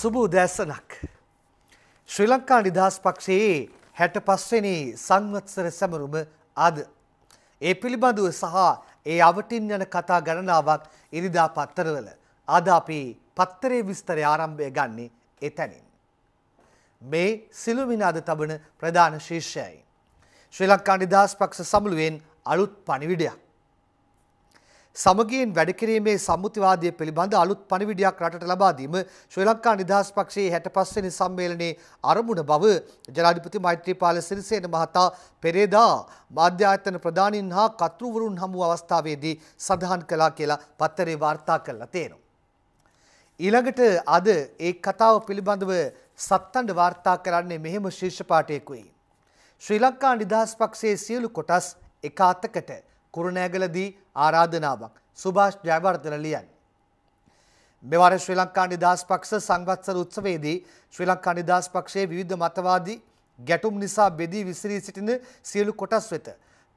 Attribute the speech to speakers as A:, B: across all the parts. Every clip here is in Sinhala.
A: සුබෝදෑසනක්. ශ්‍රී ලංකා නිදහස් පක්ෂයේ හැට පස්වෙනි සංවත්සර සැමරුම අද. ඒ පිළිබඳුව සහ ඒ අවටින් යන කතා ගණනාවක් ඉරිදා පත්තරවල අද අපි පත්තරේ විස්තරය ආරම්භය ගන්නේ එතැනින්. මේ සිළුමින අද තබන ප්‍රධාන ශීර්ෂයයි. ශ්‍රී ලංකා නිදහස් පක්ෂ සමුළුවෙන් අලුත් පණිවිඩයක්. සමගියෙන් වැඩකිරීමේ සම්මුතිවාදය පිළිබඳ අලුත් පණිවිඩයක් රටට ලබා දීම ශ්‍රී ලංකා නිදහස් පක්ෂයේ 65 වෙනි සම්මේලනයේ අරමුණ බව ජනාධිපති මෛත්‍රීපාල සිරිසේන මහතා පෙරේදා මාධ්‍ය ආයතන ප්‍රධානීන් හා කතුරුවරුන් හමු අවස්ථාවේදී සඳහන් කළා කියලා පත්තරේ වාර්තා කළා තේනවා. ඊළඟට අද ඒ කතාව පිළිබඳව සත්තන්ඩ වාර්තා කරන්නේ මෙහෙම ශීර්ෂපාඨයකුයි. ශ්‍රී ලංකා නිදහස් පක්ෂයේ සියලු කොටස් එකාතකට කුරුණෑගලදී ආරාධනාවක් සුභාෂ් ජයවර්ධන ලියන්නේ. මෙවර ශ්‍රී ලංකා නිදහස් පක්ෂ සංවත්සර උත්සවයේදී ශ්‍රී ලංකා නිදහස් පක්ෂයේ විවිධ මතවාදී ගැටුම් නිසා බෙදී විසිරී සිටින සියලු කොටස් වෙත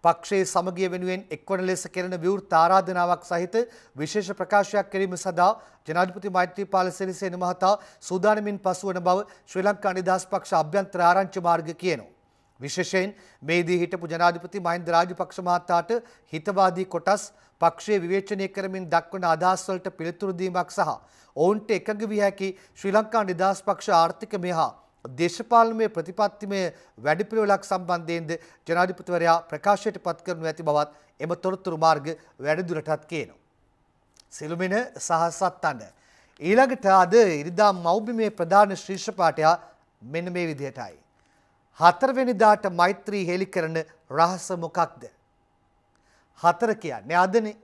A: පක්ෂයේ සමගිය වෙනුවෙන් එක්වන ලෙස කෙරෙන විවෘත ආරාධනාවක් සහිත විශේෂ ප්‍රකාශයක් කිරීම සඳහා ජනාධිපති මෛත්‍රීපාල සිරිසේන මහතා සූදානමින් පසුවන බව ශ්‍රී ලංකා නිදහස් පක්ෂ අභ්‍යන්තර ආරංචි මාර්ග කියනවා. විශේෂයෙන් මේදී හිටපු ජනාධිපති මහින්ද රාජපක්ෂ මහතාට හිතවාදී කොටස් පක්ෂයේ විවේචනය කරමින් දක්වන අදහස් වලට පිළිතුරු දීමක් සහ ඔවුන්ට එකඟ විය හැකි ශ්‍රී ලංකා නිදහස් පක්ෂ ආර්ථික මෙහා දේශපාලනමය ප්‍රතිපත්තිමය වැඩපිළිවෙලක් සම්බන්ධයෙන්ද ජනාධිපතිවරයා ප්‍රකාශයට පත් කරනු ඇති බවත් එම තොරතුරු මාර්ග වැඩිදුරටත් කියනවා. සිළුමින සහ සත්තන ඊළඟට අද ඉරිදා මෞබිමේ ප්‍රධාන ශීර්ෂ පාඨය මෙන්න මේ විදිහටයි. හතරවෙනිදාට මෛත්‍රී හෙළි කරන රහස මොකක්ද? හතර කියන්නේ අදනේ.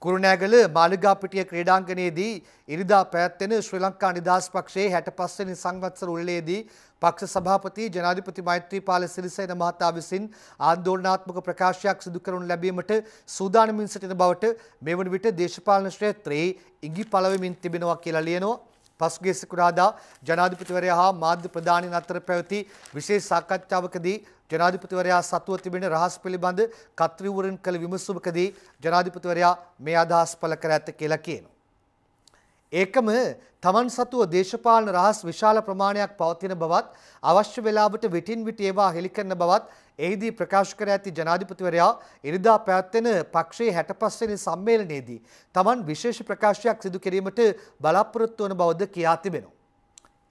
A: කුරුණෑගල මාලිගාපිටිය ක්‍රීඩාංගණයේදී ඉරිදා පැවැත්වෙන ශ්‍රී ලංකා නිදහස් පක්ෂයේ 65 වෙනි සංවත්සර උළෙලේදී පක්ෂ සභාපති ජනාධිපති මෛත්‍රීපාල සිරිසේන මහතා විසින් ආන්දෝලනාත්මක ප්‍රකාශයක් සිදු කරනු ලැබීමට සූදානමින් සිටින බවට මෙවන විට දේශපාලන ක්ෂේත්‍රයේ ඉඟි පළවෙමින් තිබෙනවා කියලා ලියනවා. පසුගිය සිකුරාදා ජනාධිපතිවරයා හා මාධ්‍ය ප්‍රධානීන් අතර පැවති විශේෂ සාකච්ඡාවකදී ජනාධිපතිවරයා සතුව තිබෙන රහස් පිළිබඳ කත්විවරණ කළ විමසුමකදී ජනාධිපතිවරයා මේ අදහස් පළ කර ඇත කියලා කියනවා. ඒකම තමන් සතුව දේශපාලන රහස් විශාල ප්‍රමාණයක් පවතින බවත් අවශ්‍ය වේලාවට විටින් විට ඒවා හෙළි කරන බවත් එහිදී ප්‍රකාශ කර ඇති ජනාධිපතිවරයා ඉරිදා පැවැත්වෙන පක්ෂයේ 65 වෙනි සම්මේලනයේදී තමන් විශේෂ ප්‍රකාශයක් සිදු කිරීමට බලාපොරොත්තු වන බවද කියා තිබෙනවා.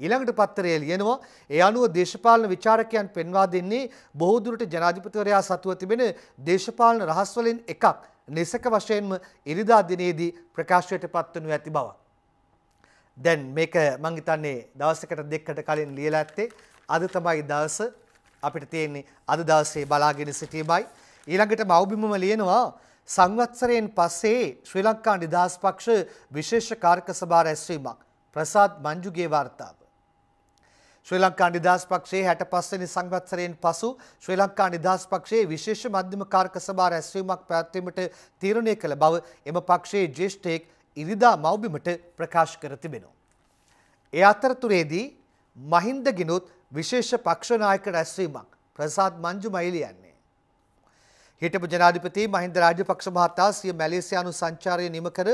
A: ඊළඟට පත්තරය ලියනවා ඒ අනුව දේශපාලන විචාරකයන් පෙන්වා දෙන්නේ බොහෝ දුරට ජනාධිපතිවරයා සතුව තිබෙන දේශපාලන රහස් වලින් එකක් නිසක වශයෙන්ම ඉරිදා දිනේදී ප්‍රකාශයට පත්වනු ඇති බවක්. දැන් මේක මං හිතන්නේ දවසකට දෙකකට කලින් ලියලා ඇත්තේ අද තමයි දවස අපිට තියෙන්නේ අද දවසේ බලාගෙන සිටීමයි ඊළඟට මෞබිමම ලියනවා සංවත්සරයෙන් පස්සේ ශ්‍රී ලංකා නිදහස් පක්ෂ විශේෂ කාර්ක සභා රැස්වීමක් ප්‍රසාද් මංජුගේ වාර්තාව ශ්‍රී ලංකා නිදහස් පක්ෂයේ 65 වෙනි සංවත්සරයෙන් පසු ශ්‍රී ලංකා නිදහස් පක්ෂයේ විශේෂ මධ්‍යම කාර්ක සභා රැස්වීමක් පැවැත්වීමට තීරණය කළ බව එම පක්ෂයේ ජ්‍යෙෂ්ඨයෙක් ඉරිදා මව්බිමට ප්‍රකාශ කර තිබෙනවා. ඒ අතරතුරේදී මහින්දගිනුත් විශේෂ පක්ෂනායක රැස්වීමක් ප්‍රසාද් මංජු මයිලියන්නේ. හිටපු ජනාධිපති මහින්ද රාජපක්ෂ මහතා සිය මැලේසියානු සංචාරය නිම කර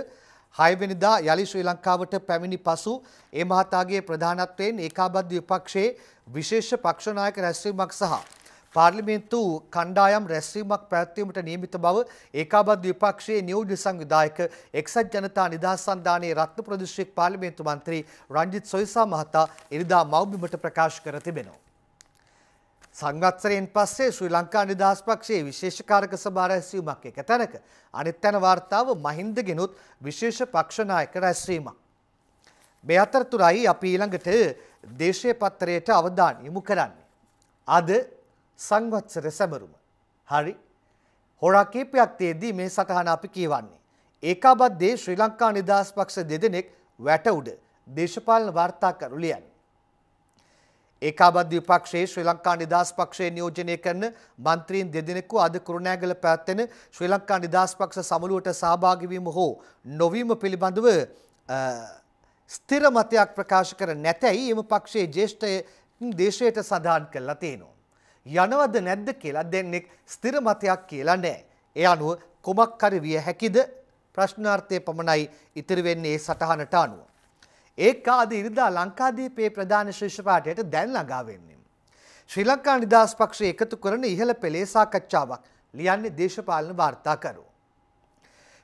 A: හයවෙනිදා යළි ශ්‍රී ලංකාවට පැමිණි පසු ඒ මහතාගේ ප්‍රධානත්වයෙන් ඒකාබද්ධ විපක්ෂයේ විශේෂ පක්ෂනායක රැස්වීමක් සහ පාර්ලිමේන්තු කණ්ඩායම් රැස්වීමක් පැවැත්වීමට නියමිත බව ඒකාබද්ධ විපක්ෂයේ නියෝජ්‍ය සංවිධායක එක්සත් ජනතා නිදහස් සන්ධානයේ රත්න ප්‍රදේශික පාර්ලිමේන්තු මන්ත්‍රී රංජිත් සොයිසා මහතා එරිදා මව්බිමට ප්‍රකාශ කර තිබෙනවා. සංවත්සරයෙන් පස්සේ ශ්‍රී ලංකා නිදහස් පක්ෂයේ විශේෂ කාරක සභා රැස්වීමක් එක තැනක අනිත් තැන වාර්තාව මහින්ද ගෙනුත් විශේෂ පක්ෂ නායක රැස්වීමක්. මේ අතරතුරයි අපි ඊළඟට දේශීය පත්‍රයට අවධානය යොමු කරන්නේ. අද සංවත්සර සැමරුම. හරි හොරා කීපයක් තියේදී මේ සටහන අපි කියවන්නේ. ඒකාබද්ධයේ ශ්‍රී ලංකා නිදහස් පක්ෂ දෙදෙනෙක් වැට උඩ දේශපාලන වාර්තා කරු ලියන්නේ. ඒකාබද්ධ විපක්ෂයේ ශ්‍රී ලංකා නිදහස් පක්ෂයේ නියෝජනය කරන මන්ත්‍රීන් දෙදෙනෙකු අද කුරුණෑගල පැවැත්වෙන ශ්‍රී ලංකා නිදහස් පක්ෂ සමුළුවට සහභාගී වීම හෝ නොවීම පිළිබඳව ස්ථිර මතයක් ප්‍රකාශ කර නැතැයි එම පක්ෂයේ ජේෂ්ඨය දේශයට සඳහන් කරලා තියෙනවා. යනවද නැද්ද කියලා දෙන්නෙක් ස්ථිර මතයක් කියලා නැහැ. ඒ අනුව කුමක් හරි විය හැකිද ප්‍රශ්නාර්ථය පමණයි ඉතිරි වෙන්නේ සටහනට අනුව. ඒක ආද ඉරිදා ලංකාදීපේ ප්‍රධාන ශිෂ්‍ය පාඨයට දැන් ළඟා වෙන්නේ. ශ්‍රී ලංකා නිදහස් පක්ෂය එකතු කරන ඉහළ පෙළේ සාකච්ඡාවක් ලියන්නේ දේශපාලන වාර්තාකරුවෝ.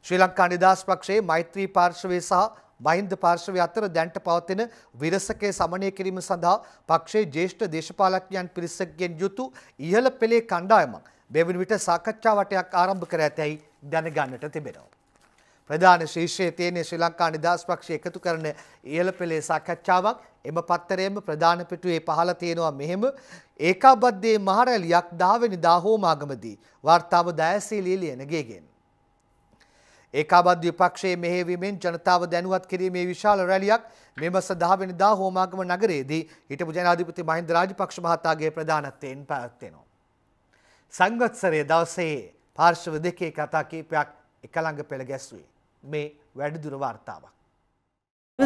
A: ශ්‍රී ලංකා නිදහස් පක්ෂයේ මෛත්‍රී පාර්ශවය සහ මහින්ද පාර්ශවය අතර දැන්ට පවතින විරසකය සමනය කිරීම සඳහා පක්ෂයේ ජේෂ්ඨ දේශපාලඥයන් පිරිසක්ගෙන් යුතු ඉහළ පෙළේ කණ්ඩායමක් මෙවැනි විට සාකච්ඡා වටයක් ආරම්භ කර ඇතැයි දැනගන්නට තිබෙනවා. ප්‍රධාන ශීර්ෂයේ තියෙන ශ්‍රී ලංකා නිදහස් පක්ෂය එකතු කරන ඉහළ පෙළේ සාකච්ඡාවක් එම පත්තරයේම ප්‍රධාන පිටුවේ පහළ තියෙනවා මෙහෙම ඒකාබද්ධයේ මහරැලියක් 10 වෙනිදා හෝමාගමදී වාර්තාව දයසීලී ලියන ගේගෙන් ඒකාබද්ධ විපක්ෂයේ මෙහෙයවීමෙන් ජනතාව දැනුවත් කිරීමේ විශාල රැලියක් මෙම සඳහා වෙනදා හෝමාගම නගරයේදී හිටපු ජනාධිපති මහින්ද රාජපක්ෂ මහතාගේ ප්‍රධානත්වයෙන් පැවැත්වෙනවා. සංවත්සරයේ දවසේ පාර්ශව දෙකේ කතා කීපයක් එකළඟ පෙළ ගැස්වේ. මේ වැඩිදුර වාර්තාවක්.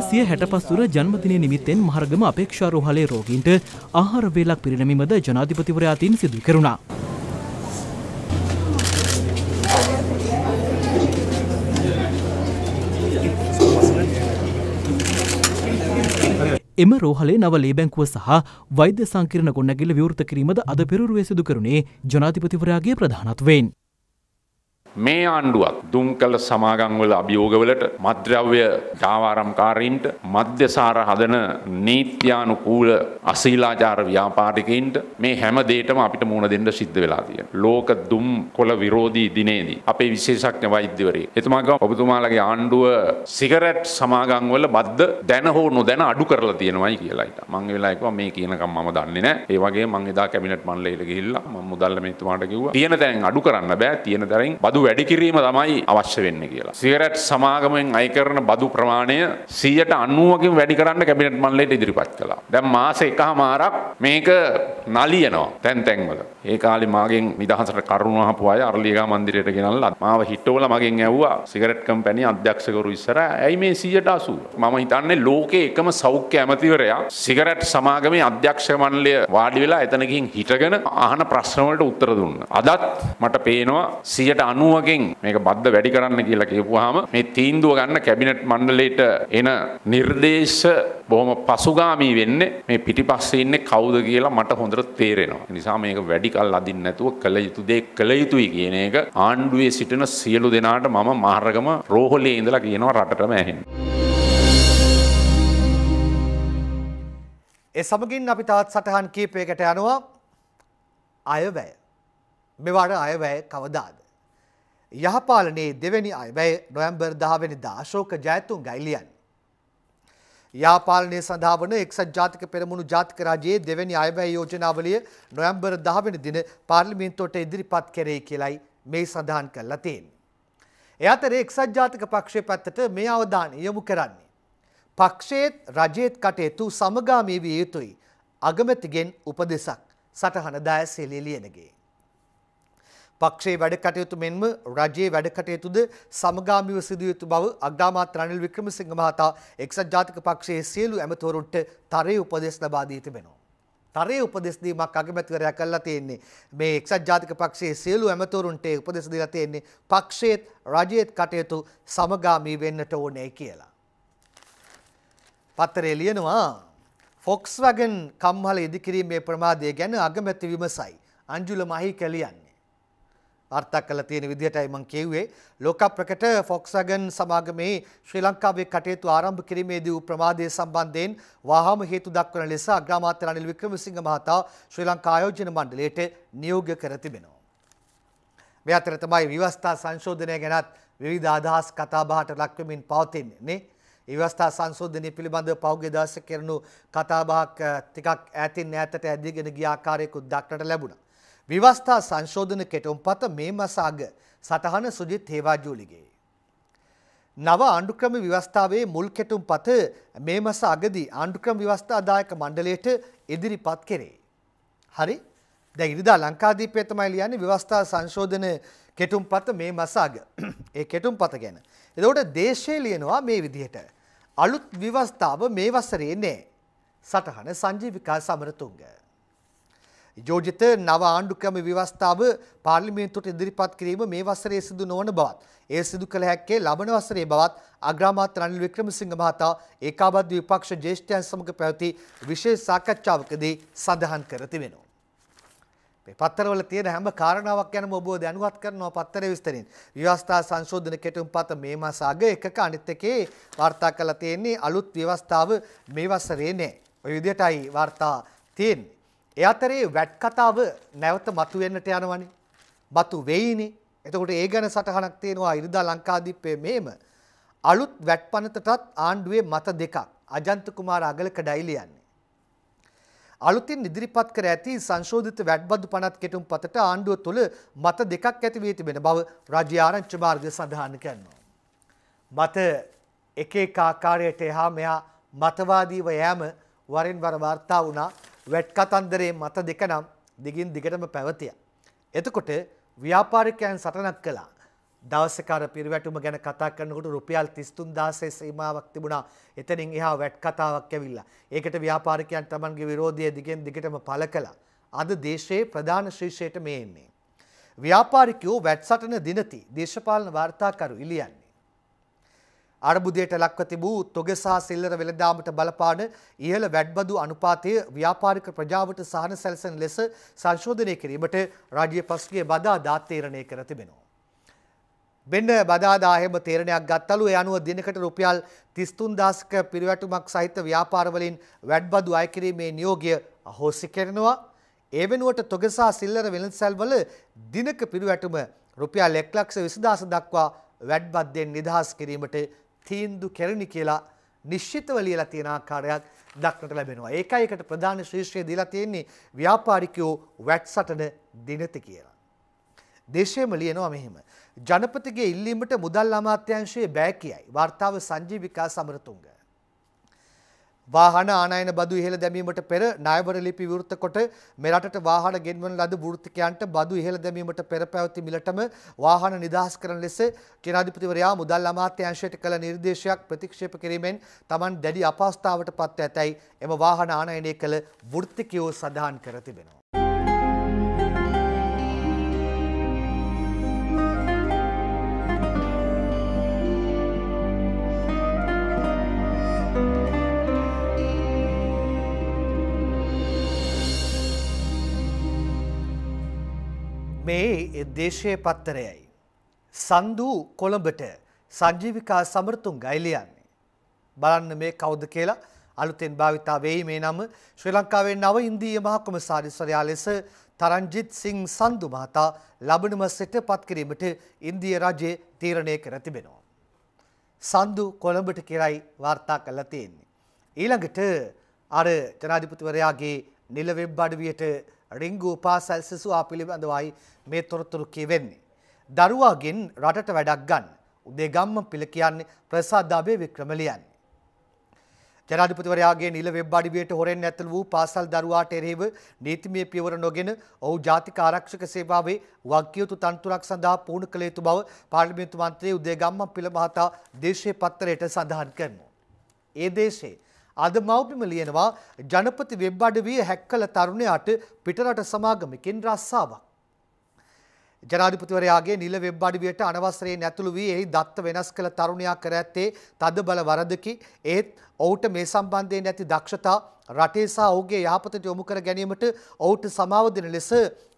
B: සිය හැටපස්තුර ජන්මතිනය නිමිත්තෙන් මහරගම අපේක්ෂාරෝහලේ රෝගීන්ට ආහාර වේලක් පිරිනැමීමද ජනාධිපතිවරයාතින් සිදු කරුණා. එම රෝහලේ නව ලේබැංකුව සහ වෛද්‍ය සංකීර්ණ ගොඩනැගිල්ල විවෘත කිරීමද අද පෙරරුවේ සිදු කරුණේ ජනාධිපතිවරයාගේ ප්‍රධානත්වයෙන්.
C: මේ ආණ්ඩුවත් දුම්කල සමාගම්වල අභියෝගවලට මද්‍රව්‍ය ජාවාරම්කාරීන්ට මධ්‍යසාර හදන නීත්‍යානුකූල අසීලාචාර ව්‍යාපාරිකයින්ට මේ හැම දෙයටම අපිට මුණ දෙන්න සිද්ධ වෙලා තියෙනවා. ලෝක දුම්කොළ විරෝධී දිනේදී අපේ විශේෂඥ වෛද්‍යවරයෙක් එතුමා ගාව ඔබතුමාලගේ ආණ්ඩුව සිගරට් සමාගම්වල බද්ද දැන හෝ නොදැන අඩු කරලා තියෙනවායි කියලා හිතා. මම ඒ වෙලාවේ කිව්වා මේ කියනකම් මම දන්නේ නැහැ. ඒ වගේම මම එදා කැබිනට් මණ්ඩලයට ගිහිල්ලා මම මුදල්ල මෙතුමාට කිව්වා තියෙන තැන් අඩු කරන්න බෑ. තියෙන තරම් බදු බදු වැඩි කිරීම තමයි අවශ්‍ය වෙන්න කියලා. සිගරට් සමාගමෙන් අයිකරන බදු ප්‍රමාණය සීයට අන්නුවකින් වැඩි කරන්න කැබිනට් මල්ලට ඉදිරිපත් කලා. දැම් මාස එක හමාරක් මේක නලියනවා තැන් තැන්වල. ඒ කාලි මාගෙන් නිදහසට කරුණහපු අය අරලියගා මන්දිරයට ගෙනල්ලත් මාව හිට්ටෝල මගෙන් ඇව්වා සිගරට් කම්පැනි අධ්‍යක්ෂකරු ඉස්සර ඇයි මේ සීයට අසු. මම හිතන්නේ ලෝකේ එකම සෞඛ්‍ය ඇමතිවරයා සිගරට් සමාගමේ අධ්‍යක්ෂ මණ්ඩලය වාඩි වෙලා එතනකින් හිටගෙන අහන ප්‍රශ්නවලට උත්තර දුන්න. අදත් මට පේනවා සියට අනුව 90කින් මේක බද්ධ වැඩි කරන්න කියලා කියපුවාම මේ තීන්දුව ගන්න කැබිනට් මණ්ඩලයට එන නිර්දේශ බොහොම පසුගාමී වෙන්නේ මේ පිටිපස්සේ ඉන්නේ කවුද කියලා මට හොඳට තේරෙනවා. ඒ නිසා මේක වැඩි කල් අදින්න නැතුව කළ යුතු දේ කළ යුතුයි කියන එක ආණ්ඩුවේ සිටින සියලු දෙනාට මම මාර්ගම රෝහලේ ඉඳලා කියනවා රටටම ඇහෙන්න.
A: ඒ සමගින් අපි තවත් සටහන් කීපයකට යනවා අයවැය. මෙවාට අයවැය කවදාද. යහපාලනයේ දෙවැනි අයවැය නොයම්බර් දහවැනිදා අශෝක ජයතුන් ගයිලියන්. යාපාලනය සඳහා වන එක්සත් ජාතික පෙරමුණු ජාතික රජයේ දෙවැනි අයවැය යෝජනාවලිය නොයම්බර දහවැනි දින පාර්ලිමේන්තුවට ඉදිරිපත් කරේ කියලයි මේ සඳහන් කරලා තියෙන්නේ. එයාතර එක්සත් ජාතික පක්ෂය පැත්තට මේ අවධානය යොමු කරන්නේ. පක්ෂයේත් රජයේත් කටයුතු සමගාමී විය යුතුයි අගමැතිගෙන් උපදෙසක් සටහන දායසෙලි ලියනගේ. පක්ෂයේ වැඩකටයුතු මෙන්ම රජයේ වැඩකටයුතුද සමගාමීව සිදු යුතු බව අග්‍රාමාත්‍ය රනිල් වික්‍රමසිංහ මහතා එක්සත් ජාතික පක්ෂයේ සියලු ඇමතිවරුන්ට තරයේ උපදෙස් ලබා දී තිබෙනවා. තරයේ උපදෙස් දීමක් අගමැතිවරයා කළා තියෙන්නේ. මේ එක්සත් ජාතික පක්ෂයේ සියලු ඇමතිවරුන්ට උපදෙස් දීලා තියෙන්නේ පක්ෂයේත් රජයේත් කටයුතු සමගාමී වෙන්නට ඕනේ කියලා. පත්තරේ ලියනවා ෆොක්ස්වැගන් කම්හල ඉදිකිරීමේ ප්‍රමාදය ගැන අගමැති විමසයි. අංජුල මහි කැලියන්නේ. අර්ථක් කළ තියෙන විදිහටයි මම කියුවේ ලෝක ප්‍රකට ෆොක්ස්වැගන් සමාගමේ ශ්‍රී ලංකාවේ කටයුතු ආරම්භ කිරීමේදී වූ ප්‍රමාදය සම්බන්ධයෙන් වහාම හේතු දක්වන ලෙස අග්‍රාමාත්‍ය රනිල් වික්‍රමසිංහ මහතා ශ්‍රී ලංකා ආයෝජන මණ්ඩලයට නියෝග කර තිබෙනවා. මේ අතර තමයි විවස්ථා සංශෝධනය ගැනත් විවිධ අදහස් කතාබහට ලක්වමින් පවතින්නේ නේ. විවස්ථා සංශෝධනය පිළිබඳව පහුගිය දවසේ කෙරණු කතාබහක් ටිකක් ඈතින් ඈතට ඇදගෙන ගිය ආකාරයකුත් දක්නට ලැබුණා. විවස්ථා සංශෝධන කෙටුම්පත මේ මස අග සටහන සුජිත් හේවාජූලිගේ. නව ආණ්ඩුක්‍රම ව්‍යවස්ථාවේ මුල් කෙටුම්පත මේ මස අගදී ආණ්ඩුක්‍රම ව්‍යවස්ථාදායක මණ්ඩලයට ඉදිරිපත් කෙරේ. හරි දැන් ඉරිදා ලංකාදීපය තමයි ලියන්නේ ව්‍යවස්ථා සංශෝධන කෙටුම්පත මේ මස අග. ඒ කෙටුම්පත ගැන. එතකොට දේශය ලියනවා මේ විදිහට. අලුත් ව්‍යවස්ථාව මේ වසරේ නෑ. සටහන සංජීවිකා සමරතුංග. යෝජිත නව ආණ්ඩුක්‍රම ව්‍යවස්ථාව පාර්ලිමේන්තුවට ඉදිරිපත් කිරීම මේ වසරේ සිදු නොවන බවත් ඒ සිදු කළ හැක්කේ ලබන වසරේ බවත් අග්‍රාමාත්‍ය රනිල් වික්‍රමසිංහ මහතා ඒකාබද්ධ විපක්ෂ ජ්‍යෙෂ්ඨයන් සමග පැවති විශේෂ සාකච්ඡාවකදී සඳහන් කර තිබෙනවා. මේ පත්තරවල තියෙන හැම කාරණාවක් ගැනම ඔබ දැනුවත් කරනවා පත්තරේ විස්තරින්. ව්‍යවස්ථා සංශෝධන කෙටුම් පත මේ මාස අග එකක අනිත් එකේ වාර්තා කරලා තියෙන්නේ අලුත් ව්‍යවස්ථාව මේ වසරේ නෑ. ඔය විදිහටයි වාර්තා තියෙන්නේ. ඒ අතරේ වැට් කතාව නැවත මතුවෙන්නට යනවනේ. බතු වෙයිනේ. එතකොට ඒ ගැන සටහනක් තියෙනවා ඉරිදා ලංකාදීපයේ මේම අලුත් වැට් පනතටත් ආණ්ඩුවේ මත දෙකක් අජන්ත කුමාර අගලක ඩයිලි යන්නේ. අලුතින් ඉදිරිපත් කර ඇති සංශෝධිත වැට්බදු පනත් කෙටුම් පතට ආණ්ඩුව තුළ මත දෙකක් ඇති වී තිබෙන බව රාජ්‍ය ආරංචි මාර්ගය සඳහන් කරනවා. මත එක එක ආකාරයට එහා මෙහා මතවාදීව යෑම වරින් වර වාර්තා වුණා වැට් කතන්දරේ මත දෙක නම් දිගින් දිගටම පැවතිය. එතකොට ව්‍යාපාරිකයන් සටනක් කලා දවසකර පිරිවැටුම ගැන කතා කරනකොට රුපියල් 33000 සීමාවක් තිබුණා. එතනින් එහා වැට් කතාවක් ඇවිල්ලා. ඒකට ව්‍යාපාරිකයන් Tamanගේ විරෝධය දිගෙන් දිගටම පළ කළා. අද දේශයේ ප්‍රධාන ශීර්ෂයට මේ එන්නේ. ව්‍යාපාරිකයෝ වැට් සටන දිනති දේශපාලන වාර්තාකරු ඉලියන් අර්බුදයට ලක්ව තිබූ තොගෙසා සිල්ලර වෙළඳාමට බලපාන ඉහළ වැඩබඳු අනුපාතය ව්‍යාපාරික ප්‍රජාවට සහන සැලසෙන ලෙස සංශෝධනය කිරීමට රාජ්‍ය පසුගිය බදාදා තීරණය කර තිබෙනවා. බෙන්න බදාදා එහෙම තීරණයක් ගත්තලු ඒ අනුව දිනකට රුපියල් 33000ක පිරිවැටුමක් සහිත ව්‍යාපාරවලින් වැඩබඳු අය කිරීමේ නියෝගය අහෝසි කරනවා. ඒ වෙනුවට තොගෙසා සිල්ලර වෙළඳසැල්වල දිනක පිරිවැටුම රුපියල් 1 ලක්ෂ 20000 දක්වා වැඩබද්දෙන් නිදහස් කිරීමට තීන්දු කෙරණි කියලා නිශ්චිතව ලියලා තියෙන ආකාරයක් දක්නට ලැබෙනවා. ඒකයි එකට ප්‍රධාන ශීර්ෂය දීලා තියෙන්නේ ව්‍යාපාරිකයෝ වැට් සටන දිනති කියලා. දේශයේම ලියනවා මෙහෙම. ජනපතිගේ ඉල්ලීමට මුදල් අමාත්‍යාංශයේ බෑ කියයි. වාර්තාව සංජීවිකා සමරතුංග. වාහන ආනයන බදු ඉහළ දැමීමට පෙර ණයවර ලිපි විවෘත කොට මෙරටට වාහන ගෙන්වන ලද වෘත්තිකයන්ට බදු ඉහළ දැමීමට පෙර පැවති මිලටම වාහන නිදහස් කරන ලෙස ජනාධිපතිවරයා මුදල් අමාත්‍යාංශයට කළ නිර්දේශයක් ප්‍රතික්ෂේප කිරීමෙන් Taman දැඩි අපහසුතාවට පත්ව ඇතැයි එම වාහන ආනයනය කළ වෘත්තිකයෝ සඳහන් කර තිබෙනවා. මේ දේශය පත්තරයයි. සන්දූ කොළඹට සංජීවිකා සමරතුන් ගයිලියන්නේ. බලන්න මේ කෞද කියලා අලුතෙන් භාවිතා වෙයි මේ නම ශ්‍රී ලංකාවේ නව ඉන්දීය මහකොමසාරිස්වරයා ලෙස තරන්ජිත් සිං සන්දු මහතා ලබන මසට පත්කිරීමට ඉන්දිය රජය තීරණය කර තිබෙනවා. සන්දු කොළඹට කෙරයි වාර්තා කල්ලා තියෙන්නේ. ඊළඟට අර ජනාධිපතිවරයාගේ නිල වෙබ් අඩවියට රිංගු පාසල් සිසුවා පිළිබඳවයි මේ තොරතුරු කියවෙන්නේ. දරුවාගෙන් රටට වැඩක් ගන්න. උදේගම්ම පිළ කියන්නේ ප්‍රසාද් අබේ වික්‍රම ලියන්නේ. ජනාධිපතිවරයාගේ නිල වෙබ් අඩවියට හොරෙන් ඇතුළු වූ පාසල් දරුවාට එරෙහිව නීතිමය පියවර නොගෙන ඔහු ජාතික ආරක්ෂක සේවාවේ වගකීතු තනතුරක් සඳහා පුහුණු කළ යුතු බව පාර්ලිමේන්තු මන්ත්‍රී උදේගම්ම පිළ මහතා දේශීය පත්‍රයට සඳහන් කරනවා. ඒ දේශයේ අද මව්පිම ලියනවා ජනපති වෙබ් අඩවිය හැක් කළ තරුණයාට පිටරට සමාගමිකින් රස්සාවක්. ජනාධිපතිවරයාගේ නිල වෙබ් අඩවියට අනවසරයෙන් ඇතුළු වී එහි දත්ත වෙනස් කළ තරුණයා කර ඇත්තේ තද බල වරදකි. ඒත් ඔහුට මේ සම්බන්ධයෙන් ඇති දක්ෂතා රටේ සහ ඔහුගේ යහපතට යොමු කර ගැනීමට ඔහුට සමාව දෙන ලෙස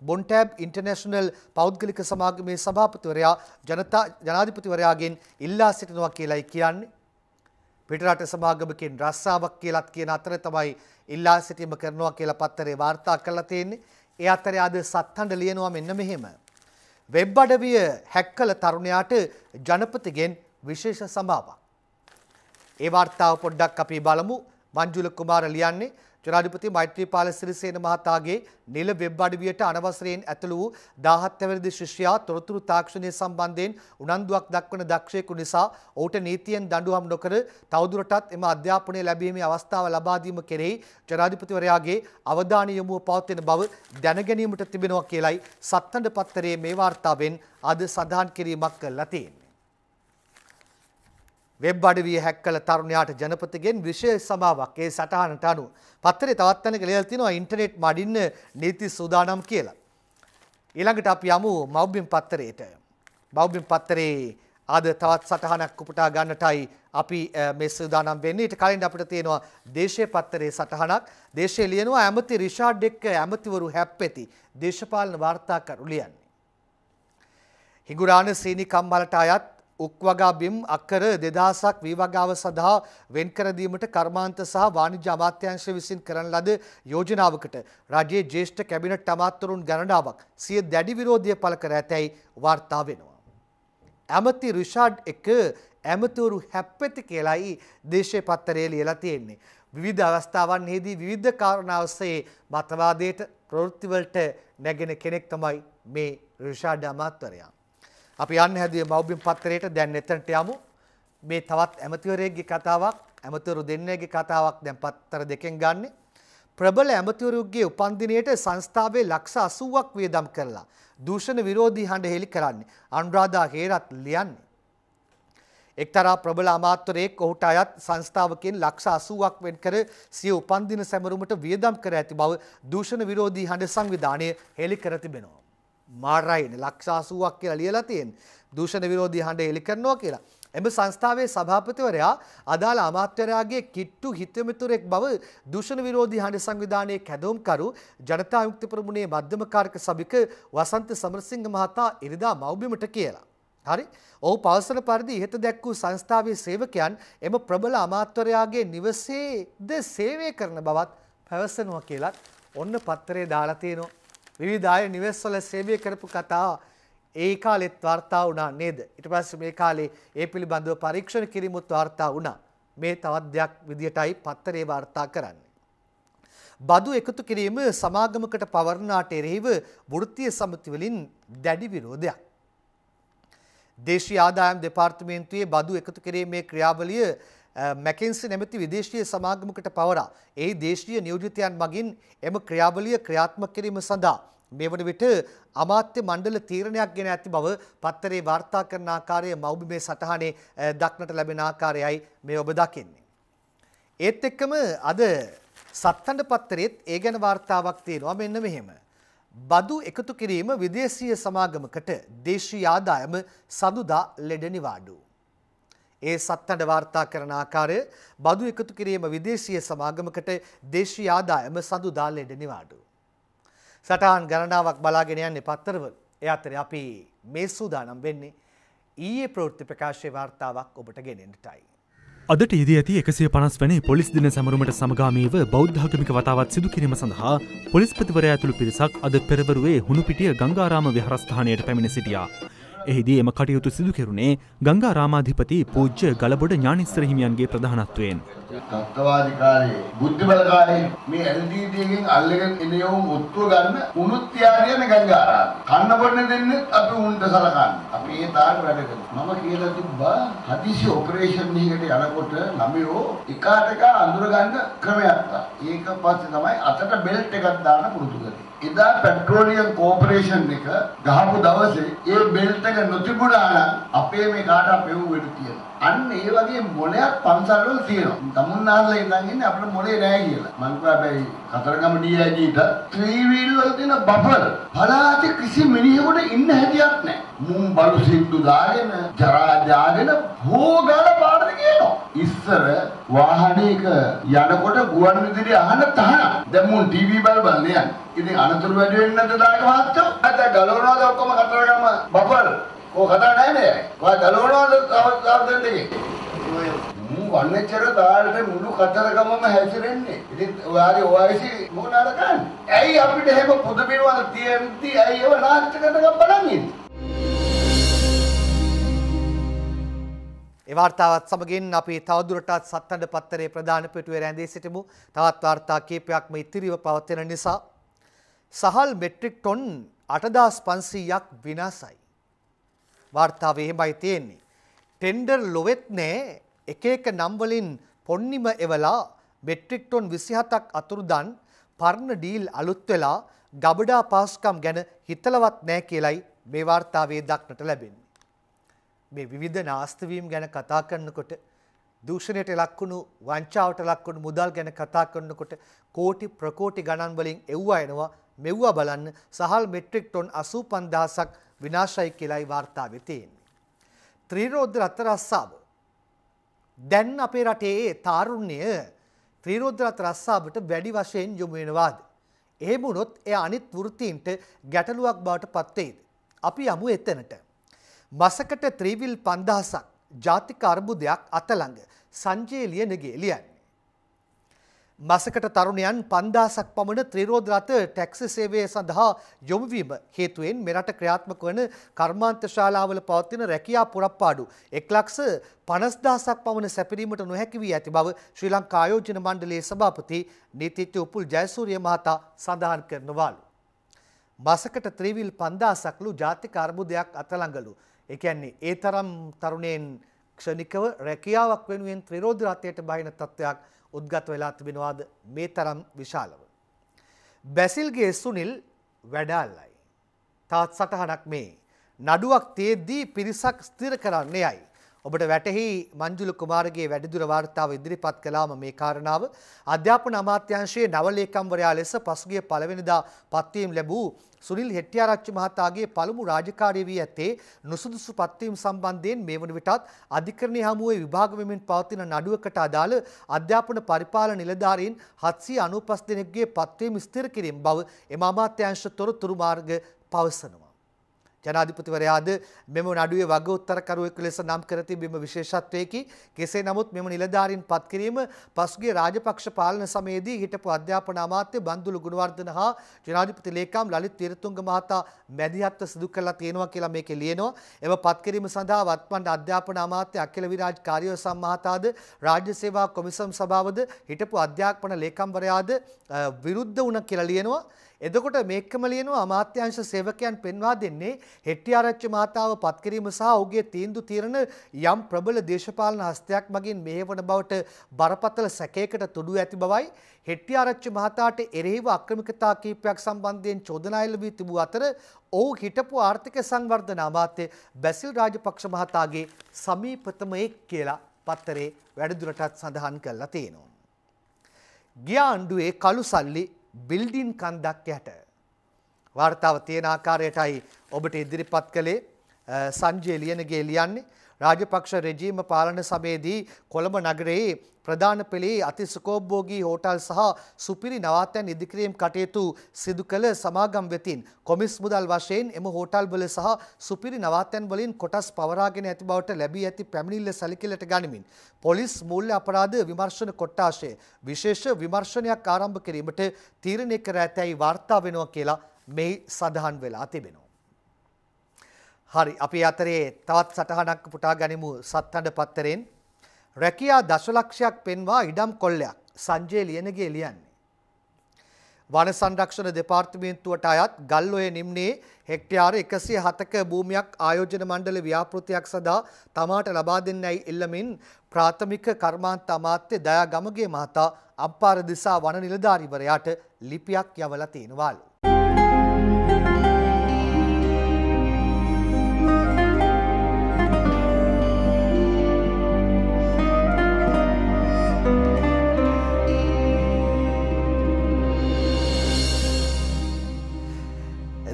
A: බොන්ටැබ් ඉන්ටර්නැෂනල් පෞද්ගලික සමාගමේ සභාපතිවරයා ජනතා ජනාධිපතිවරයාගෙන් ඉල්ලා සිටිනවා කියලයි කියන්නේ. පිටරට සමාගමකින් රස්සාවක් කියලත් කියන අතර තමයි ඉල්ලා සිටීම කරනවා කියලා පත්තරේ වාර්තා කරලා තියෙන්නේ. ඒ අතරේ අද සත්තඬ ලියනවා මෙන්න මෙහෙම. වෙබ් අඩවිය හැක් කළ තරුණයාට ජනපතිගෙන් විශේෂ සමාවක්. ඒ වාර්තාව පොඩ්ඩක් අපි බලමු. මංජුල කුමාර ලියන්නේ ජනාධිපති මෛත්‍රීපාල සිරිසේන මහතාගේ නිල වෙබ් අඩවියට අනවසරයෙන් ඇතුළු වූ 17 වෙනිදි ශිෂ්‍යයා තොරතුරු තාක්ෂණය සම්බන්ධයෙන් උනන්දුවක් දක්වන දක්ෂයෙකු නිසා ඔහුට නීතියෙන් දඬුවම් නොකර තවදුරටත් එම අධ්‍යාපනය ලැබීමේ අවස්ථාව ලබා දීම කෙරෙහි ජනාධිපතිවරයාගේ අවධානය යොමුව පවත්වන බව දැන ගැනීමට තිබෙනවා කියලයි සත්තඩ පත්තරයේ මේ වාර්තාවෙන් අද සඳහන් කිරීමක් කළා තියෙන්නේ. වෙබ් අඩවිය හැක් කළ තරුණයාට ජනපතිගෙන් විශේෂ සභාවක් ඒ සටහනට අනුව. පත්තරේ තවත් තැනක ලියලා තිනවා ඉන්ටර්නෙට් මඩින්න නීති සූදානම් කියලා. ඊළඟට අපි යමු මෞබ්‍යම් පත්තරේට. මෞබ්‍යම් පත්තරේ අද තවත් සටහනක් උපුටා ගන්නටයි අපි මේ සූදානම් වෙන්නේ. ඊට කලින් අපිට තියෙනවා දේශීය පත්තරේ සටහනක්. දේශයේ ලියනවා ඇමති රිෂාඩ් එක්ක ඇමතිවරු හැප්පෙති. දේශපාලන වාර්තාකරු ලියන්නේ. හිඟුරාණ සීනි කම්මලට අයත් උක්වගා බිම් අක්කර දෙදහසක් වීවගාව සඳහා වෙන්කරදීමට කර්මාන්ත සහ වාණිජ්‍ය අමාත්‍යංශ විසින් කරන ලද යෝජනාවකට රජයේ ජ්‍යෙෂ්ඨ කැබිනට් අමාත්‍යවරුන් ගණනාවක් සිය දැඩි විරෝධය පළ කර ඇතැයි වාර්තා වෙනවා. ඇමති රිෂාඩ් එක ඇමතිවරු හැප්පෙති කියලායි දේශය පත්තරේ ලියලා තියෙන්නේ. විවිධ අවස්ථාවන්හිදී විවිධ කාරණාවස්සේ මතවාදයට ප්‍රවෘත්තිවලට නැගෙන කෙනෙක් තමයි මේ රිෂාඩ් අමාත්‍යවරයා. අපි යන්න හැදුවේ මව්බිම් පත්‍රයට දැන් එතනට යමු. මේ තවත් ඇමතිවරයෙක්ගේ කතාවක් ඇමතිවරු දෙන්නෙක්ගේ කතාවක් දැන් පත්තර දෙකෙන් ගන්න. ප්‍රබල ඇමතිවරුගේ උපන්දිනයට සංස්ථාවේ ලක්ෂ 80ක් වියදම් කරලා දූෂණ විරෝධී හඬ හෙළි කරන්නේ. අනුරාධා හේරත් ලියන්නේ. එක්තරා ප්‍රබල අමාත්‍යරයෙක් ඔහුට අයත් සංස්ථාවකින් ලක්ෂ 80ක් වෙන් කර සිය උපන්දින සැමරුමට වියදම් කර ඇති බව දූෂණ විරෝධී හඬ සංවිධානය හෙළි කර තිබෙනවා. මාරයින ලක්ෂාසුවක් කියලා ලියලා තියෙන. දූෂණ විරෝධී හඬ හෙළි කරනවා කියලා. එම සංස්ථාවේ සභාපතිවරයා අදාළ අමාත්‍යවරයාගේ කිට්ටු හිතමිතුරෙක් බව දූෂණ විරෝධී හඬ සංවිධානයේ කැදවුම්කරු ජනතා යුක්ති ප්‍රමුණේ මධ්‍යමකාරක සභික වසන්ත සමරසිංහ මහතා ඉරිදා මව්බිමට කියලා. හරි. ඔහු පවසන පරිදි ඉහත දැක් වූ සංස්ථාවේ සේවකයන් එම ප්‍රබල අමාත්‍යවරයාගේ නිවසේද සේවය කරන බවත් පැවසනවා කියලත් ඔන්න පත්තරේ දාලා තියෙනවා. විවිධාය නිවෙස්වල සේවය කරපු කතා ඒ කාලෙත් වාර්තා වුණා නේද? ඊට පස්සේ මේ කාලේ ඒ පිළිබඳව පරීක්ෂණ කිරීමුත් වාර්තා වුණා. මේ තවත් දෙයක් විදියටයි පත්තරේ වාර්තා කරන්නේ. බදු එකතු කිරීම සමාගමකට පවරනාට එරෙහිව වෘත්තීය සමිති වලින් දැඩි විරෝධයක්. දේශීය ආදායම් දෙපාර්තමේන්තුවේ බදු එකතු කිරීමේ ක්‍රියාවලිය මැකින්සි නැමැති විදේශීය සමාගමකට පවරා ඒ දේශීය නියෝජිතයන් මගින් එම ක්‍රියාවලිය ක්‍රියාත්මක කිරීම සඳහා මේ වන විට අමාත්‍ය මණ්ඩල තීරණයක් ගෙන ඇති බව පත්තරේ වාර්තා කරන ආකාරය මෞබිමේ සටහනේ දක්නට ලැබෙන ආකාරයයි මේ ඔබ දකින්නේ. ඒත් එක්කම අද සත්තණ්ඩ පත්තරෙත් ඒ ගැන වාර්තාවක් තියෙනවා මෙන්න මෙහෙම. බදු එකතු කිරීම විදේශීය සමාගමකට දේශීය ආදායම සඳුදා ලෙඩ නිවාඩු. ඒ සත්තඩ වාර්තා කරන ආකාරය බදු එකතු කිරීම විදේශීය සමාගමකට දේශීය ආදායම සඳු දාල්ලෙඩ නිවාඩු. සටහන් ගණනාවක් බලාගෙන යන්නේ පත්තරවල. ඒ අතරේ අපි මේ සූදානම් වෙන්නේ ඊයේ ප්‍රවෘත්ති ප්‍රකාශයේ වාර්තාවක් ඔබට ගෙනෙන්නටයි.
B: අදට ඉදී ඇති එකසිය පනස් වැනි පොලිස් දින සැමරුමට සමගාමීව බෞද්ධාගමික වතාවත් සිදු කිරීම සඳහා පොලිස්පතිවරයා ඇතුළු පිරිසක් අද පෙරවරුවේ හුණුපිටිය ගංගාරාම විහාරස්ථානයට පැමිණ සිටියා. එහිදී එම කටයුතු සිදු කෙරුණේ ගංගා රාමාධිපති පූජ්‍ය ගලබොඩ ඥානිස්සර හිමියන්ගේ ප්‍රධානත්වයෙන්.
D: තත්ත්වවාදී කාලයේ බුද්ධ බල කාලයේ මේ ඇලදීදීගෙන් අල්ලගෙන එන යෝම් මුත්ව ගන්න උනුත් තියාගෙන ගංගාරාම. කන්න බොන්න දෙන්නේ අපි උන්ට සලකන්නේ. අපි ඒ තාට වැඩ කරනවා. මම කියලා තිබ්බා හදිසි ඔපරේෂන් එකකට යනකොට ළමයෝ එකාට එක අඳුර ගන්න ක්‍රමයක් තා. ඒක පස්සේ තමයි අතට බෙල්ට් එකක් දාන පුරුදු කරේ. එදා පෙට්‍රෝලියම් කෝපරේෂන් එක ගහපු දවසේ ඒ බෙල්ට් එක නොතිබුණා නම් අපේ මේ කාට අපෙව් වෙඩු තියෙනවා. අන්න ඒ වගේ මොලයක් පන්සල් වල තියෙනවා. තමුන්නාන්ලා ඉඳන් ඉන්නේ අපිට මොලේ නෑ කියලා. මං කිව්වා හැබැයි කතරගම ඩීආයිජීට ත්‍රිවිල් වල තියෙන බෆර් පලාති කිසි මිනිහෙකුට ඉන්න හැටියක් නෑ. මුම් බලු සින්දු දාගෙන ජරා ජාගෙන භෝගල පාඩද කියනවා. ඉස්සර වාහනයක යනකොට ගුවන් විදුලිය අහන තහනම්. දැන් මුන් ටීවී බලන්න යන්නේ. ඉතින් අනතුරු වැඩි වෙන්නේ නැද්ද දායක මහත්තයෝ? අද ගලවනවාද ඔක්කොම කතරගම බෆර් කෝ කතා නැහැ නේ. ඔයා ගලවනවාද තවත් ආවදන්න දෙන්නේ. මම වන්නේතර තාලට මුළු කතරගමම හැසිරෙන්නේ. ඉතින් ඔයාගේ ඔයසි මොන අරකන්නේ? ඇයි අපිට හැම පොදු බිනවල තියෙද්දි ඇයි ඒව නාට්‍ය කරනවා බලන්නේ?
A: ඒ වාර්තාවත් සමගින් අපි තවදුරටත් සත්තඩ පත්තරේ ප්‍රධාන පිටුවේ රැඳී සිටිමු. තවත් වාර්තා කීපයක්ම ඉතිරිව පවතින නිසා සහල් මෙට්‍රික් ටොන් 8500ක් විනාසයි. වාර්තාව එහෙමයි තියෙන්නේ. ටෙන්ඩර් ලොවෙත් නෑ එක එක නම්වලින් පොන්නිම එවලා මෙට්‍රික් ටොන් 27ක් අතුරුදන් පර්ණ ඩීල් අලුත් වෙලා ගබඩා පාස්කම් ගැන හිතලවත් නෑ කියලයි මේ වාර්තාවේ දක්නට ලැබෙන්නේ. මේ විවිධ නාස්තිවීම් ගැන කතා කරනකොට දූෂණයට ලක්වුණු වංචාවට ලක්වුණු මුදල් ගැන කතා කරනකොට කෝටි ප්‍රකෝටි ගණන් වලින් එව්වා එනවා මෙව්වා බලන්න සහල් මෙට්‍රික් ටොන් 85000ක් විනාශයි කියලායි වාර්තාවේ තියෙන්නේ. ත්‍රිරෝද්‍ර අතරස්සාව. දැන් අපේ රටේ තාරුණ්‍ය ත්‍රිරෝද්‍ර අතරස්සාවට වැඩි වශයෙන් යොමු වෙනවාද? එහෙම වුණොත් එය අනිත් වෘත්තීන්ට ගැටලුවක් බවට පත් වෙයිද? අපි යමු එතනට. මසකට ත්‍රිවිල් 5000ක් ජාතික අර්බුදයක් අතළඟ සංජය ලියනගේ ලියන්නේ මසකට තරුණයන් 5000ක් පමණ ත්‍රිරෝද රථ ටැක්සි සේවය සඳහා යොමු වීම හේතුවෙන් මෙරට ක්‍රියාත්මක වන කර්මාන්ත ශාලාවල පවත්වන රැකියා පුරප්පාඩු 150000ක් පමණ සැපිරීමට නොහැකි වී ඇති බව ශ්‍රී ලංකා ආයෝජන මණ්ඩලයේ සභාපති නීතිඥ උපුල් ජයසූරිය මහතා සඳහන් කරනවාලු. මසකට ත්‍රිවිල් 5000ක්ලු ජාතික අර්බුදයක් අතළඟලු. ඒ කියන්නේ ඒ තරම් තරුණයන් ක්ෂණිකව රැකියාවක් වෙනුවෙන් ත්‍රිරෝද රථයට බහින තත්ත්වයක් උද්ගත වෙලා තිබෙනවාද මේ තරම් විශාලව. බැසිල්ගේ සුනිල් වැඩාල්ලයි. තාත් සටහනක් මේ නඩුවක් තියේදී පිරිසක් ස්ථිර කරන්නේ යයි. ඔබට වැටහි මංජුල කුමාරගේ වැඩිදුර වාර්තාව ඉදිරිපත් කළාම මේ කාරණාව අධ්‍යාපන අමාත්‍යංශයේ නවලේකම්වරයා ලෙස පසුගිය පළවෙනිදා පත්වීම් ලැබූ සුනිල් හෙට්ටිආරච්චි මහතාගේ පළමු රාජකාරී වී ඇත්තේ නුසුදුසු පත්වීම් සම්බන්ධයෙන් මේ වන විටත් අධිකරණය හමුවේ විභාග වෙමින් පවතින නඩුවකට අදාළ අධ්‍යාපන පරිපාලන නිලධාරීන් 795 දෙනෙක්ගේ පත්වීම් ස්ථිර කිරීම බව එම අමාත්‍යංශ තොරතුරු මාර්ග පවසනවා ජනාධිපතිවරයාද මෙම නඩුවේ වගඋත්තරකරුවෙකු ලෙස නම් කර තිබීම විශේෂත්වයකි. කෙසේ නමුත් මෙම නිලධාරීන් පත් කිරීම පසුගිය රාජපක්ෂ පාලන සමයේදී හිටපු අධ්‍යාපන අමාත්‍ය බන්දුලු ගුණවර්ධන හා ජනාධිපති ලේකම් ලලිත් තිරතුංග මහතා මැදිහත්ව සිදු කරලා තියෙනවා කියලා මේකේ ලියනවා. එම පත් කිරීම සඳහා වත්මන් අධ්‍යාපන අමාත්‍ය අකිල විරාජ් කාර්යෝසම් මහතාද රාජ්‍ය සේවා කොමිසම් සභාවද හිටපු අධ්‍යාපන ලේකම්වරයාද විරුද්ධ වුණ කියලා ලියනවා. එතකොට මේකම ලියනවා අමාත්‍යාංශ සේවකයන් පෙන්වා දෙන්නේ හෙට්ටිආරච්චි මහතාව පත්කිරීම සහ ඔහුගේ තීන්දු తీරන යම් ප්‍රබල දේශපාලන හස්තයක් මගින් මෙහෙවන බවට බරපතල සැකයකට තුඩු ඇති බවයි හෙට්ටිආරච්චි මහතාට එරෙහිව අක්‍රමිකතා කීපයක් සම්බන්ධයෙන් චෝදනා එල්ල වී තිබූ අතර ඔහු හිටපු ආර්ථික සංවර්ධන අමාත්‍ය බැසිල් රාජපක්ෂ මහතාගේ සමීපතමයෙක් කියලා පත්තරේ වැඩිදුරටත් සඳහන් කරලා තියෙනවා. ගිය ආණ්ඩුවේ කළු සල්ලි බිල්ඩින් කන්දක් යට වාර්තාව තියෙන ආකාරයටයි ඔබට ඉදිරිපත් කළේ සංජය ලියනගේ ලියන්නේ රාජපක්ෂ රෙජීම පාලන සමයේදී කොළඹ නගරයේ ප්‍රධාන පෙළේ අතිසුකෝබ්බෝගී හෝටල් සහ සුපිරි නවාතැන් ඉදිකිරීම් කටයුතු සිදු කළ සමාගම් වෙතින් කොමිස් මුදල් වශයෙන් එම හෝටල්වල සහ සුපිරි නවාතැන් වලින් කොටස් පවරාගෙන ඇති බවට ලැබී ඇති පැමිණිල්ල සැලකිල්ලට ගනිමින් පොලිස් මූල්‍ය අපරාධ විමර්ශන කොට්ටාශය විශේෂ විමර්ශනයක් ආරම්භ කිරීමට තීරණය කර ඇතැයි වාර්තා වෙනවා කියලා මෙහි සඳහන් වෙලා තිබෙනවා. හරි අපි අතරේ තවත් සටහනක් පුටා ගනිමු සත්හඬ පත්තරෙන් රැකියා දශලක්ෂයක් පෙන්වා ඉඩම් කොල්ලයක් සංජය ලියනගේ ලියන්නේ. වන සංරක්ෂණ දෙපාර්තමේන්තුවට අයත් ගල්ඔය නිම්නේ හෙක්ටයාර එකසිය හතක භූමයක් ආයෝජන මණ්ඩල ව්‍යාපෘතියක් සඳහා තමාට ලබා දෙන්නයි එල්ලමින් ප්‍රාථමික කර්මාන්ත අමාත්‍ය දයා ගමගේ මහතා අම්පාර දිසා වන නිලධාරිවරයාට ලිපියක් යවලා තියෙනවාලු.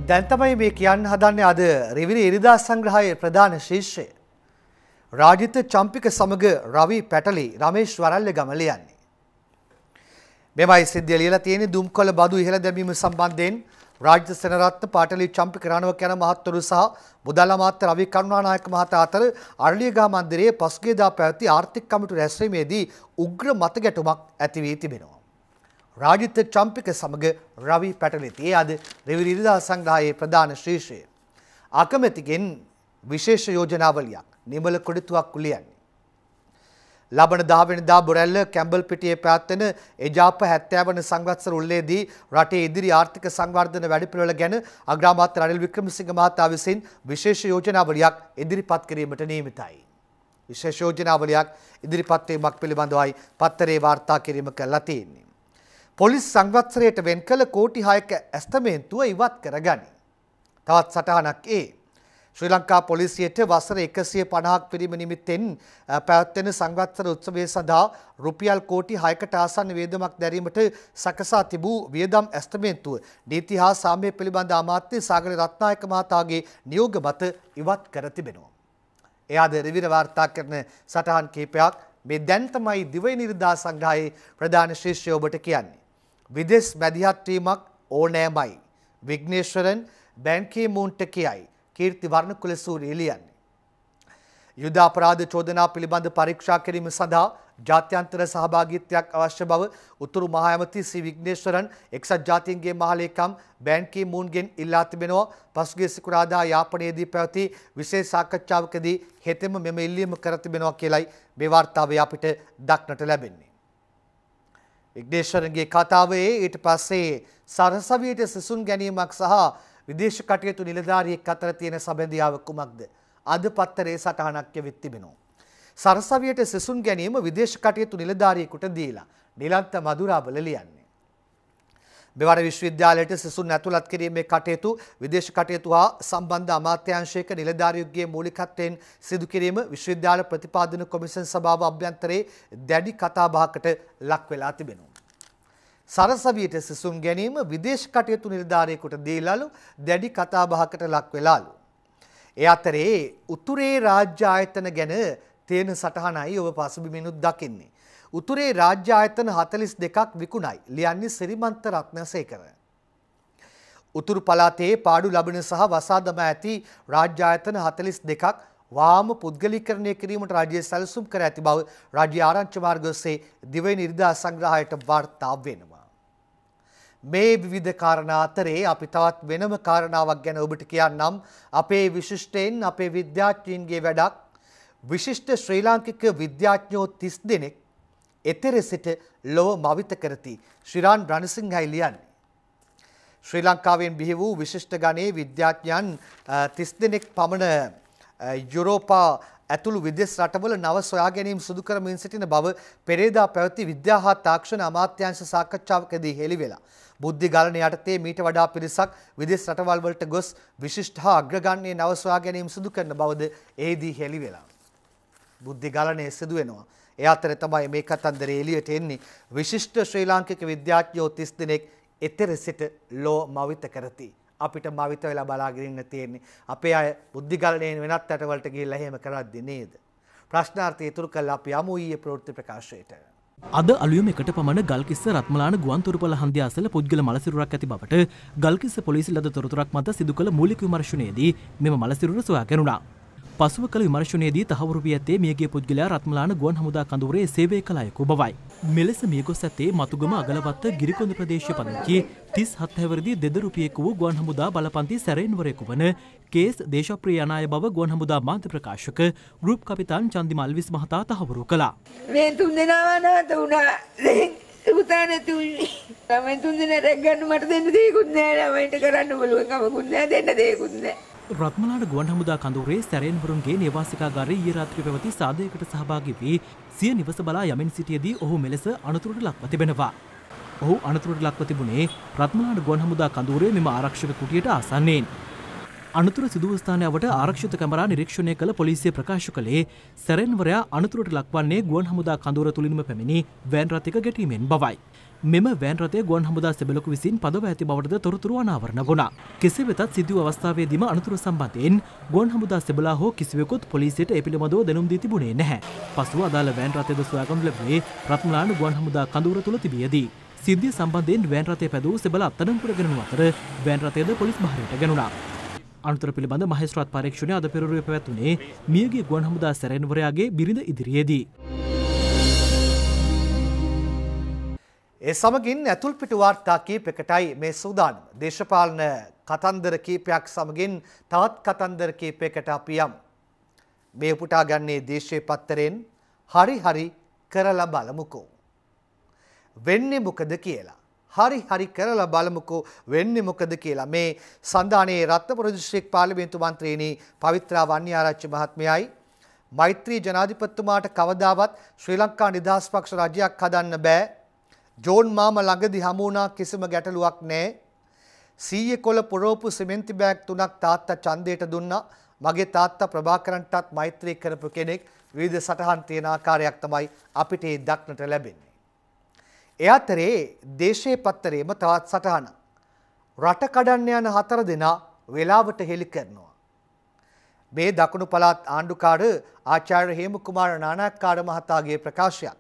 A: දැන්තමයි මේ කියන්න හදන්නේ අද රිවිරි ඉරිදා සංග්‍රහයේ ප්‍රධාන ශීර්ෂය. රාජිත චම්පික සමග රවි පැටලි රමේෂ් වරල්ල ගම ලියන්නේ. මෙමයි සිද්ධිය ලියලා තියෙන්නේ දුම්කොළ බදු ඉහළ දැමීම සම්බන්ධයෙන් රාජ්‍ය සෙනරත්න පාටලි චම්පික රණවක යන මහත්වරු සහ මුදල් අමාත්‍ය රවි කරුණානායක මහතා අතර අරලියගහ මන්දිරයේ පසුගියදා පැවති ආර්ථික කමිටු රැස්වීමේදී උග්‍ර මත ගැටුමක් ඇති වී තිබෙනවා. රාජිත චම්පික සමග රවි පැටලිති. ඒ අද රෙවිරි ඉරිදා සංග්‍රහයේ ප්‍රධාන ශීර්ෂය. අකමැතිගෙන් විශේෂ යෝජනාවලියක් නිමල කොඩිතුවක් උලියන්නේ. ලබන දාවෙනදා බොරැල්ල කැම්බල් පිටියේ පැවැත්වෙන එජාප 70 වන සංවත්සර උල්ලේදී රටේ ඉදිරි ආර්ථික සංවර්ධන වැඩපිළිවෙළ ගැන අග්‍රාමාත්‍ය රනිල් වික්‍රමසිංහ මහතා විසින් විශේෂ යෝජනාවලියක් ඉදිරිපත් කිරීමට නියමිතයි. විශේෂ යෝජනාවලියක් ඉදිරිපත් වීමක් පිළිබඳවයි පත්තරේ වාර්තා කිරීම කළා තියෙන්නේ. පොලිස් සංවත්සරයට වෙන් කළ කෝටි 6ක ඇස්තමේන්තුව ඉවත් කරගනි. තවත් සටහනක් ඒ ශ්‍රී ලංකා පොලිසියට වසර 150ක් පිරිම නිමිත්තෙන් පැවැත්වෙන සංවත්සර උත්සවය සඳහා රුපියල් කෝටි 6කට ආසන්න වේදමක් දැරීමට සකසා තිබූ වියදම් ඇස්තමේන්තුව නීති හා සාමය පිළිබඳ අමාත්‍ය සාගර රත්නායක මහතාගේ නියෝග මත ඉවත් කර තිබෙනවා. එයාද රවිර වාර්තා කරන සටහන් කීපයක් මේ දැන් තමයි දිවයි නිර්දා සංග්‍රහයේ ප්‍රධාන ශිෂ්‍ය ඔබට කියන්නේ. විදෙස් මැදිහත්වීමක් ඕනෑමයි. විග්නේශ්වරන් බැන්කේ මූන්ට කියයි කීර්ති වර්ණ කුලසූර එලියන්නේ. යුදාපරාධ චෝදනා පිළිබඳ පරීක්ෂා කිරීම සඳහා ජාත්‍යන්තර සහභාගිත්වයක් අවශ්‍ය බව උතුරු මහාඇමති සි විග්නේශ්වරන් එක්සත් ජාතින්ගේ මහලේකම් බෑන්කී මූන්ගෙන් ඉල්ලා තිබෙනවා පසුගේ සිකුරාදා යාපනයේදී පැවති විශේෂ සාකච්ඡාවකදී හෙතෙම මෙම ඉල්ලීම කර තිබෙනවා කියලයි මේ වාර්තාවේ අපිට දක්නට ලැබෙන්නේ. ඉක්දේශරන්ගේ කතාවේ ඊට පස්සේ සරසවියට සිසුන් ගැනීමක් සහ විදේශ කටයුතු නිලධාරියෙක් අතර තියෙන සබැඳියාව කුමක්ද? අද පත්තරේ සටහනක් යෙවිත් තිබෙනවා. සරසවියට සිසුන් ගැනීම විදේශ කටයුතු නිලධාරියෙකුට දීලා නිලන්ත මధుරාවල ලියන්නේ මෙවර විශ්වවිද්‍යාලයට සිසුන් ඇතුළත් කිරීමේ කටයුතු විදේශ කටයුතු හා සම්බන්ධ අමාත්‍යාංශයක නිලධාරියෙකුගේ මූලිකත්වයෙන් සිදු කිරීම විශ්වවිද්‍යාල ප්‍රතිපාදන කොමිෂන් සභාව අභ්‍යන්තරයේ දැඩි කතාබහකට ලක් වෙලා තිබෙනවා. සරසවියට සිසුන් ගැනීම විදේශ කටයුතු නිලධාරියෙකුට දීලාලු දැඩි කතාබහකට ලක් වෙලාලු. ඒ අතරේ උතුරේ රාජ්‍ය ආයතන ගැන තියෙන සටහනයි ඔබ පසුබිමිනුත් දකින්නේ. උතුරේ රාජ්‍ය ආයතන 42ක් විකුණයි. ලියන්නේ සිරිමන්ත රත්නසේකර. උතුරු පළාතේ පාඩු ලබන සහ වසාදම ඇති රාජ්‍ය ආයතන 42ක් වාම පුද්ගලීකරණය කිරීමට රජය සැලසුම් කර ඇති බව රජයේ ආරංචි මාර්ග ඔස්සේ දිවයින ඉරිදා සංග්‍රහයට වාර්තා වෙනවා. මේ විවිධ කාරණා අතරේ අපි තවත් වෙනම කාරණාවක් ගැන ඔබට කියන්නම් අපේ විශිෂ්ටයෙන් අපේ විද්‍යාඥයින්ගේ වැඩක් විශිෂ්ට ශ්‍රී ලාංකික විද්‍යාඥයෝ 30 දෙනෙක් එතෙර සිට ලොව මවිත කරති ශ්‍රීරාන් රණසිංහයි ලියන්නේ. ශ්‍රී ලංකාවෙන් බිහි වූ විශිෂ්ට ගණයේ විද්‍යාඥයන් තිස් දෙනෙක් පමණ යුරෝපා ඇතුළු විදෙස් රටවල නව සොයා ගැනීම් සිදු කරමින් සිටින බව පෙරේදා පැවති විද්‍යා හා තාක්ෂණ අමාත්‍යාංශ සාකච්ඡාවකදී හෙළි වෙලා. බුද්ධි ගලන යටතේ මීට වඩා පිරිසක් විදෙස් රටවල් වලට ගොස් විශිෂ්ට හා අග්‍රගණ්‍යයේ නව සොයා ගැනීම් සිදු කරන බවද එෙහිදී හෙළි වෙලා. බුද්ධි ගලණය සිදු වෙනවා. ඒ අතර තමයි මේ කතන්දරය එළියට එන්නේ විශිෂ්ට ශ්‍රී ලාංකික විද්‍යාඥයෝ 30 දෙනෙක් එතෙර සිට ලෝ මවිත කරති. අපිට මවිත වෙලා බලාගෙන ඉන්න තියෙන්නේ. අපේ අය බුද්ධිගලණයෙන් වෙනත් රටවලට ගිහිල්ලා එහෙම කරද්දි නේද? ප්‍රශ්නාර්ථය ඉතුරු කරලා අපි යමු ඊයේ ප්‍රවෘත්ති ප්‍රකාශයට.
B: අද අලුයම එකට පමණ ගල්කිස්ස රත්මලාන ගුවන්තුරපල හන්දියාසල පුද්ගල මලසිරුරක් ඇති බවට ගල්කිස්ස පොලිසි ලද තොරතුරක් මත සිදු කළ මූලික විමර්ශනයේදී මෙම මලසිරුර සොයා ගැනුණා. පසුව කළ විමර්ශනයේදී තහවුරු වී ඇත්තේ මියගිය පුද්ගලයා රත්මලාන ගුවන් හමුදා කඳවුරේ සේවය කළ අයෙකු බවයි. මෙලෙස මිය ගොස් ඇත්තේ මතුගම අගලවත්ත ගිරිකොඳ ප්‍රදේශ පදිංචි තිස් හත්හැවරදි දෙදරුපියෙකු වූ ගුවන් හමුදා බලපන්ති සැරෙන්වරයෙකු වන කේස් දේශප්‍රිය අනාය බව ගුවන් හමුදා මාධ්‍ය ප්‍රකාශක ගෘප් කපිතාන් චන්දිමල් විස් මහතා තහවුරු කළා.
D: මේ තුන් දෙනාව අනාථ වුණා. පුතා නැතුයි. තමයි තුන්දෙනා රැක් ගන්න මට දෙන්න දෙයක්වත් නෑ. ළමයින්ට කරන්න බලුවන් කමකුත් නෑ දෙන්න දෙයක්වත් නෑ.
B: රත්මලාට ගුවන් හමුදා කඳුරේ සැරෙන්වරුන්ගේ නිවාසිකාගාරයේ ඊයේ රාත්‍රියේ පැවති සාදයකට සහභාගී වී සිය නිවස බලා යමින් සිටියේදී ඔහු මෙලෙස අනතුරට ලක්ව තිබෙනවා. ඔහු අනතුරට ලක්ව තිබුණේ රත්මලාට ගුවන් හමුදා කඳුරේ මෙම ආරක්ෂක කුටියට ආසන්නයෙන්. අනතුර සිදු වූ ස්ථානයට ආරක්ෂිත කැමරා නිරීක්ෂණය කළ පොලිසිය ප්‍රකාශ කළේ සැරෙන්වරයා අනතුරට ලක්වන්නේ ගුවන් හමුදා කඳුර තුලින්ම පැමිණි වෑන් රථයක ගැටීමෙන් බවයි. මෙම වෑන් රථය ගුවන් හමුදා සෙබලකු විසින් පදව ඇති බවටද තොරතුරු අනාවරණ වුණා. කෙසේ වෙතත් සිදුව අවස්ථාවේදීම අනතුරු සම්බන්ධයෙන් ගුවන් හමුදා සෙබලා හෝ කිසිවෙකුත් පොලිසියට ඒ පිළිබඳව දැනුම් දී තිබුණේ නැහැ. පසුව අදාළ වෑන් රථයද සොයාගනු ලැබුණේ රත්මලාන ගුවන් හමුදා කඳවුර තුළ තිබියදී. සිද්ධිය සම්බන්ධයෙන් වෑන් රථය පැදවූ සෙබල අත්අඩංගුවට ගෙනු අතර වෑන් රථයද පොලිස් භාරයට ගැනුණා. අනතුර පිළිබඳ මහේස්ත්‍රාත් පරීක්ෂණය අද පෙරවරුවේ පැවැත්වුණේ මියගේ ගුවන් හමුදා සැරෙන්වරයාගේ බිරිඳ ඉදිරියේදී.
A: ඒ සමගින් ඇතුල් පිටුවාර්තා කීපකටයි මේ සූදානම. දේශපාලන කතන්දර කීපයක් සමගින් තවත් කතන්දර කීපයකට අපි යමු. මේ උපුටා ගන්නේ දේශයේ පත්තරෙන් හරි හරි කරලා බලමුකෝ. වෙන්නේ මොකද කියලා. හරි හරි කරලා බලමුකෝ වෙන්නේ මොකද කියලා. මේ සඳහනේ රත්නපුර දිස්ත්‍රික් පාර්ලිමේන්තු මන්ත්‍රීනි පවිත්‍රා වන්නිආරච්චි මහත්මියයි මෛත්‍රී ජනාධිපතිතුමාට කවදාවත් ශ්‍රී ලංකා නිදහස් පක්ෂ රජයක් හදන්න බෑ. ජෝන් මාම ළඟදි හමුණා කිසිම ගැටලුවක් නෑ. සීය කොළ පොරෝපු සිමෙන්ති බෑග් තුනක් තාත්තා ඡන්දයට දුන්නා. මගේ තාත්තා ප්‍රභාකරන්ටත් මෛත්‍රී කරපු කෙනෙක් විවිධ සටහන් තියෙන ආකාරයක් තමයි අපිට ඒ දක්නට ලැබෙන්නේ. ඒ අතරේ දේශයේ පත්තරේම තවත් සටහන. රට කඩන්න යන හතර දෙනා වෙලාවට හෙළි කරනවා. මේ දකුණු පළාත් ආණ්ඩුකාර ආචාර්ය හේමකුමාර නානාකාර මහතාගේ ප්‍රකාශයක්.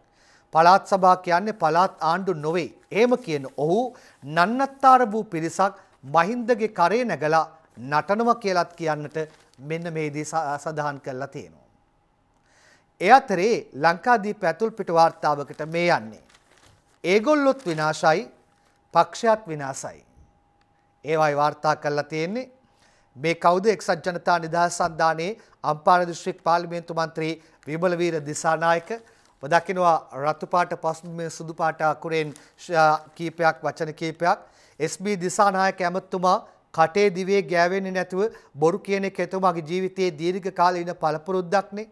A: පළාත් සභා කියන්නේ පළාත් ආණ්ඩු නොවේ. එහෙම කියන ඔහු නන්නත්තර වූ පිරිසක් මහින්දගේ කරේ නැගලා නටනවා කියලත් කියන්නට මෙන්න මේදී සඳහන් කරලා තියෙනවා. ඒ අතරේ ලංකාදීප ඇතුල් පිට වාර්තාවකට මේ යන්නේ. ඒගොල්ලොත් විනාශයි, පක්ෂයත් විනාශයි. ඒවයි වාර්තා කරලා තියෙන්නේ. මේ කවුද එක්සත් ජනතා නිදහස් සන්ධානයේ අම්පාර දිස්ත්‍රික් පාර්ලිමේන්තු මන්ත්‍රී විමලවීර දිසානායක ඔබ දකිනවා රතු පාට පසුබිමේ සුදු පාට අකුරෙන් කීපයක් වචන කීපයක් SB දිසානායක ඇමතුමා කටේ දිවේ ගෑවෙන්නේ නැතුව බොරු කියන එක එතුමාගේ ජීවිතයේ දීර්ඝ කාලීන පළපුරුද්දක්නේ.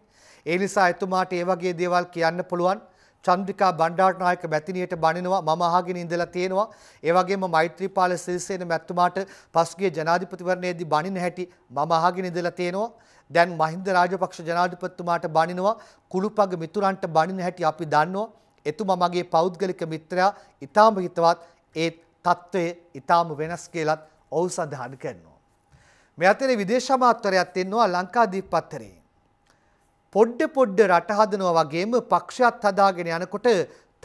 A: ඒ නිසා එතුමාට ඒ වගේ දේවල් කියන්න පුළුවන්. චන්ද්‍රිකා බණ්ඩාරනායක මැතිණියට බණිනවා මම අහගෙන ඉඳලා තියෙනවා. ඒ වගේම මෛත්‍රීපාල සිරිසේන මැතිතුමාට පසුගිය ජනාධිපතිවරණයේදී බණින හැටි මම අහගෙන ඉඳලා තියෙනවා. දැන් මහින්ද රාජපක්ෂ ජනාධිපතිතුමාට බනිනවා කුළුපග මිතුරන්ට බනින හැටි අපි දන්නවා. එතුමා මගේ පෞද්ගලික මිත්‍රයා ඊටාම හිතවත් ඒ తත්වයේ ඊටාම වෙනස් කියලත් ඔහු සඳහන් කරනවා. මේ අතරේ විදේශ අමාත්‍යරයත් ඉන්නවා ලංකාදීප පත්තරේ. පොඩ පොඩ රට හදනවා වගේම පක්ෂයත් හදාගෙන යනකොට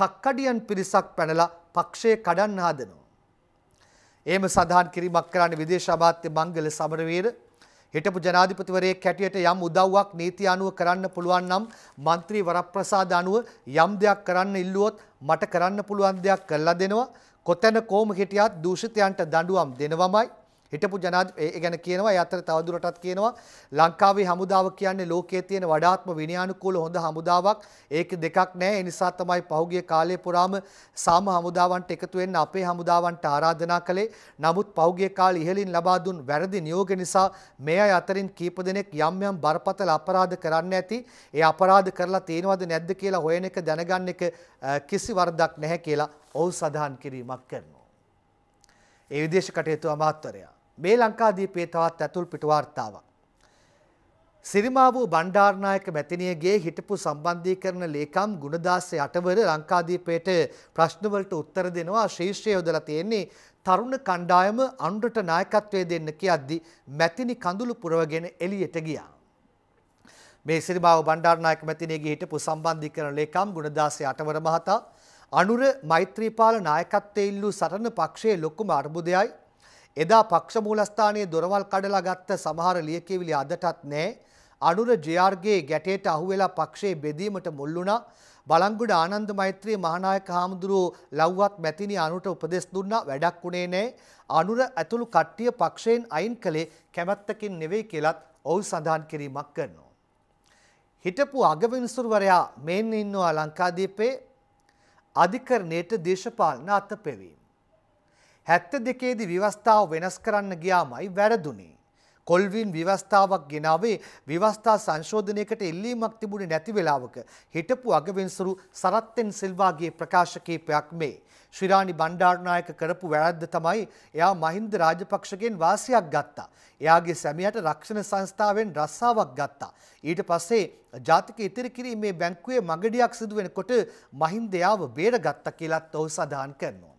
A: තක්කඩියන් පිරිසක් පැනලා පක්ෂය කඩන්න හදනවා. එහෙම සඳහන් කිරීමක් කරන්නේ විදේශ අමාත්‍ය මංගල සමරවීර හිටපු ජනාධිපතිවරයෙක් හැටියට යම් උදව්වක් නීති අනුව කරන්න පුළුවන් නම් මන්ත්‍රී වරප්‍රසාද අනුව යම් දෙයක් කරන්න ඉල්ලුවොත් මට කරන්න පුළුවන් දෙයක් කරලා දෙනවා. කොතැන කොහොම හිටියත් දූෂිතයන්ට දඬුවම් දෙනවමයි. හිටපු ජනාධ ගැන කියනවා අතර තවදුරටත් කියනවා ලංකාවේ හමුදාව කියන්නේ ලෝකයේ තියෙන වඩාත්ම විනයානුකූල හොඳ හමුදාවක් ඒක දෙකක් නෑ ඒ නිසා තමයි පහුගිය කාලේ පුරාම සාම හමුදාවන්ට එකතු වෙන්න අපේ හමුදාවන්ට ආරාධනා කළේ නමුත් පහුගිය කාලේ ඉහළින් ලබා දුන් වැරදි නියෝග නිසා මේ අය අතරින් කීප දෙනෙක් යම් යම් බරපතල අපරාධ කරන්න ඇති ඒ අපරාධ කරලා තියෙනවද නැද්ද කියලා හොයන එක දැනගන්න එක කිසි වරදක් නැහැ කියලා ඔහු සඳහන් කිරීමක් කරනවා. ඒ විදේශ කටයුතු අමාත්‍යවරයා මේ ලංකාදීපේ තවත් ඇතුල් පිට වාර්තාවක්. සිරිමා වූ බණ්ඩාරනායක මැතිණියගේ හිටපු සම්බන්ධීකරණ ලේකම් ගුණදාස යටවර ලංකාදීපයට ප්‍රශ්නවලට උත්තර දෙනවා ශීර්ෂය යොදලා තියෙන්නේ තරුණ කණ්ඩායම අනුරට නායකත්වය දෙන්න කියද්දි මැතිණි කඳුළු පුරවගෙන එළියට ගියා. මේ සිරිමාව බණ්ඩාරනායක මැතිණියගේ හිටපු සම්බන්ධීකරණ ලේකම් ගුණදාස යටවර මහතා අනුර මෛත්‍රීපාල නායකත්වයේ ඉල්ලූ සටන පක්ෂයේ ලොකුම අර්බුදයයි එදා පක්ෂ මූලස්ථානයේ දොරවල් කඩලා ගත්ත සමහර ලියකියවිලි අදටත් නැහැ. අනුර ජයාර්ගේ ගැටේට අහුවෙලා පක්ෂයේ බෙදීමට මුල් වුණා. බලංගොඩ ආනන්ද මෛත්‍රී මහානායක හාමුදුරුවෝ ලව්වත් මැතිණි අනුරට උපදෙස් දුන්නා වැඩක් උනේ නැහැ. අනුර ඇතුළු කට්ටිය පක්ෂයෙන් අයින් කළේ කැමැත්තකින් නෙවෙයි කියලත් ඔවුන් සඳහන් කිරීමක් කරනවා. හිටපු අගවිනිසුරුවරයා මෙන්න ඉන්නවා ලංකාදීපේ අධිකරණයට දේශපාලන අතපෙවීම හැත්ත දෙකේදී විවස්ථාව වෙනස් කරන්න ගියාමයි වැරදුනේ. කොල්වින් විවස්ථාවක් ගෙනාවේ විවස්ථා සංශෝධනයකට එල්ලීමක් තිබුණේ නැති වෙලාවක හිටපු අගවිනිසුරු සරත්තෙන් සිල්වාගේ ප්‍රකාශ කීපයක් මේ. ශ්‍රීරාණි බණ්ඩාරනායක කරපු වැරද්ද තමයි එයා මහින්ද රාජපක්ෂගෙන් වාසියක් ගත්තා. එයාගේ සැමියාට රක්ෂණ සංස්ථාවෙන් රස්සාවක් ගත්තා. ඊට පස්සේ ජාතික ඉතිරි කිරීමේ බැංකුවේ මගඩියක් සිදු වෙනකොට මහින්ද එයාව බේරගත්තා කියලත් ඔහු සඳහන් කරනවා.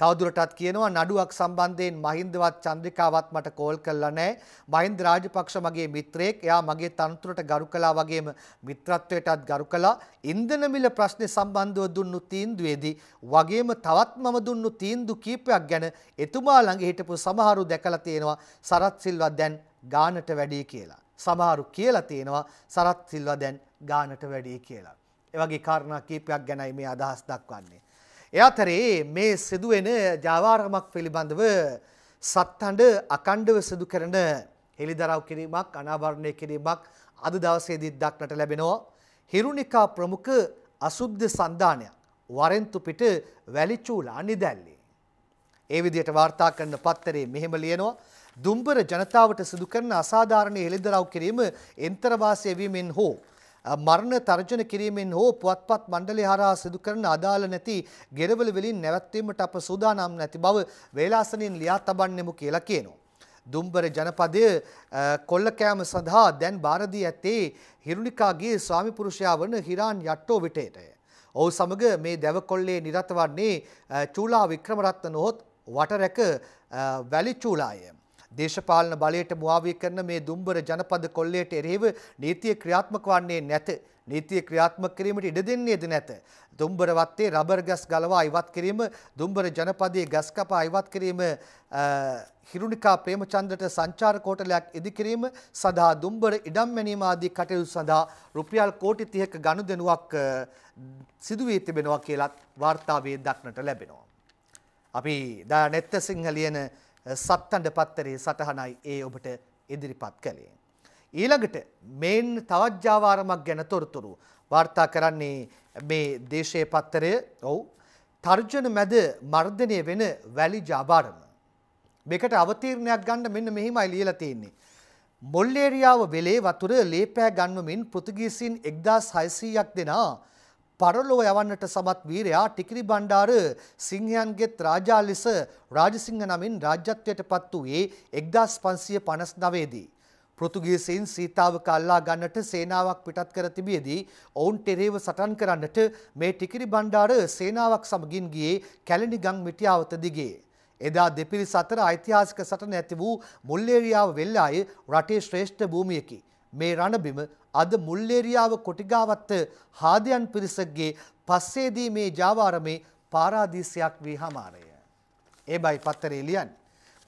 A: තවදුරටත් කියනවා නඩුවක් සම්බන්ධයෙන් මහින්දවත් චන්ද්‍රිකාවත් මට කෝල් කළා නෑ. මහින්ද රාජපක්ෂ මගේ මිත්‍රයෙක්. එයා මගේ තනතුරට ගරු කළා වගේම මිත්‍රත්වයටත් ගරු කළා. ඉන්ධන මිල ප්‍රශ්නේ සම්බන්ධව දුන්නු තීන්දුවේදී වගේම තවත් මම දුන්නු තීන්දු කීපයක් ගැන එතුමා ළඟ හිටපු සමහරු දැකලා තියෙනවා සරත් සිල්වා දැන් ගානට වැඩි කියලා. සමහරු කියලා තියෙනවා සරත් සිල්වා දැන් ගානට වැඩි කියලා. එවගේ කාරණා කීපයක් ගැනයි මේ අදහස් දක්වන්නේ. එයාතරේ මේ සිදුවෙන ජාවාරමක් පිළිබඳව සත්තන්ඩ අකණ්ඩව සිදු කරන හෙළිදරව් කිරීමක් අනාභරණය කිරීමක් අද දවසේදී දක්නට ලැබෙනවා. හිරුණිකා ප්‍රමුඛ අසුද්ධ සන්ධානයක් වරෙන්තු පිට වැලිචූල අනිදැල්ලේ. ඒ විදියට වාර්තා කරන පත්තරේ මෙහෙම ලියනවා. දුම්බර ජනතාවට සිදු කරන අසාධාරණ හෙළිදරව් කිරීම එන්තරවාසය වීමෙන් හෝ මරණ තර්ජන කිරීමෙන් හෝ පුවත්පත් මණ්ඩලය හරහා සිදු කරන අදාළ නැති ගෙරවල වලින් නැවැත්වීමට අප සූදානම් නැති බව වේලාසනින් ලියා තබන්නෙමු කියලා කියනවා. දුම්බර ජනපදය කොල්ලකෑම සඳහා දැන් භාරදී ඇත්තේ හිරුණිකාගේ ස්වාමිපුරුෂයා වන හිරාන් යට්ටෝ විටේටය. ඔහු සමග මේ දැවකොල්ලේ නිරත වන්නේ චූලා වික්‍රමරත්න නොහොත් වටරැක වැලි චූලායම. දේශපාලන බලයට මුවාවී කරන මේ දුම්බර ජනපද කොල්ලයට එරෙහිව නීතිය ක්‍රියාත්මක වන්නේ නැත. නීතිය ක්‍රියාත්මක කිරීමට ඉඩ දෙන්නේද නැත. දුම්බර වත්තේ රබර් ගස් ගලවා ඉවත් කිරීම, දුම්බර ජනපදයේ ගස් කපා ඉවත් කිරීම, හිරුණිකා ප්‍රේමචන්ද්‍රට සංචාර කෝටලයක් ඉදිකිරීම සඳහා දුම්බර ඉඩම් මැනීම ආදී කටයුතු සඳහා රුපියල් කෝටි 30ක ගනුදෙනුවක් සිදු වී තිබෙනවා කියලත් වාර්තාවේ දක්නට ලැබෙනවා. අපි දා නැත්ත සිංහ ලියන සත්තණ්ඩ පත්තරේ සටහනයි ඒ ඔබට ඉදිරිපත් කළේ. ඊළඟට මේන් තවත් ජාවාරමක් ගැන තොරතුරු වාර්තා කරන්නේ මේ දේශයේ පත්තරය ඔව් තර්ජන මැද මර්ධනය වෙන වැලි ජාවාරම. මේකට අවතීර්ණයක් ගන්න මෙන්න මෙහිමයි ලියලා තියෙන්නේ. මොල්ලේරියාව වෙලේ වතුර ලේපෑ ගන්වමින් පෘතුගීසින් 1600ක් දෙනා පරලොව යවන්නට සමත් වීරයා ටිකිරි බණ්ඩාර සිංහයන්ගේත් රාජා ලෙස රාජසිංහ නමින් රාජ්‍යත්වයට පත් වූයේ එක්දස් පන්සිය පනස් නවේදී. පෘතුගීසයින් සීතාව කල්ලා ගන්නට සේනාවක් පිටත් කර තිබියදී ඔවුන් ටෙරේව සටන් කරන්නට මේ ටිකිරි බණ්ඩාර සේනාවක් සමගින් ගියේ කැලණි ගං මිටියාවත දිගේ. එදා දෙපිරිස අතර ඓතිහාසික සටන ඇති වූ මුල්ලේරියාව වෙල්ලායේ රටේ ශ්‍රේෂ්ඨ භූමියකි. මේ රණබිම අද මුල්ලේරියාව කොටිගාවත්ත හාදයන් පිරිසක්ගේ පස්සේදී මේ ජාවාරමේ පාරාදීසයක් වී හමාරය. ඒබයි පත්තර එලියන්.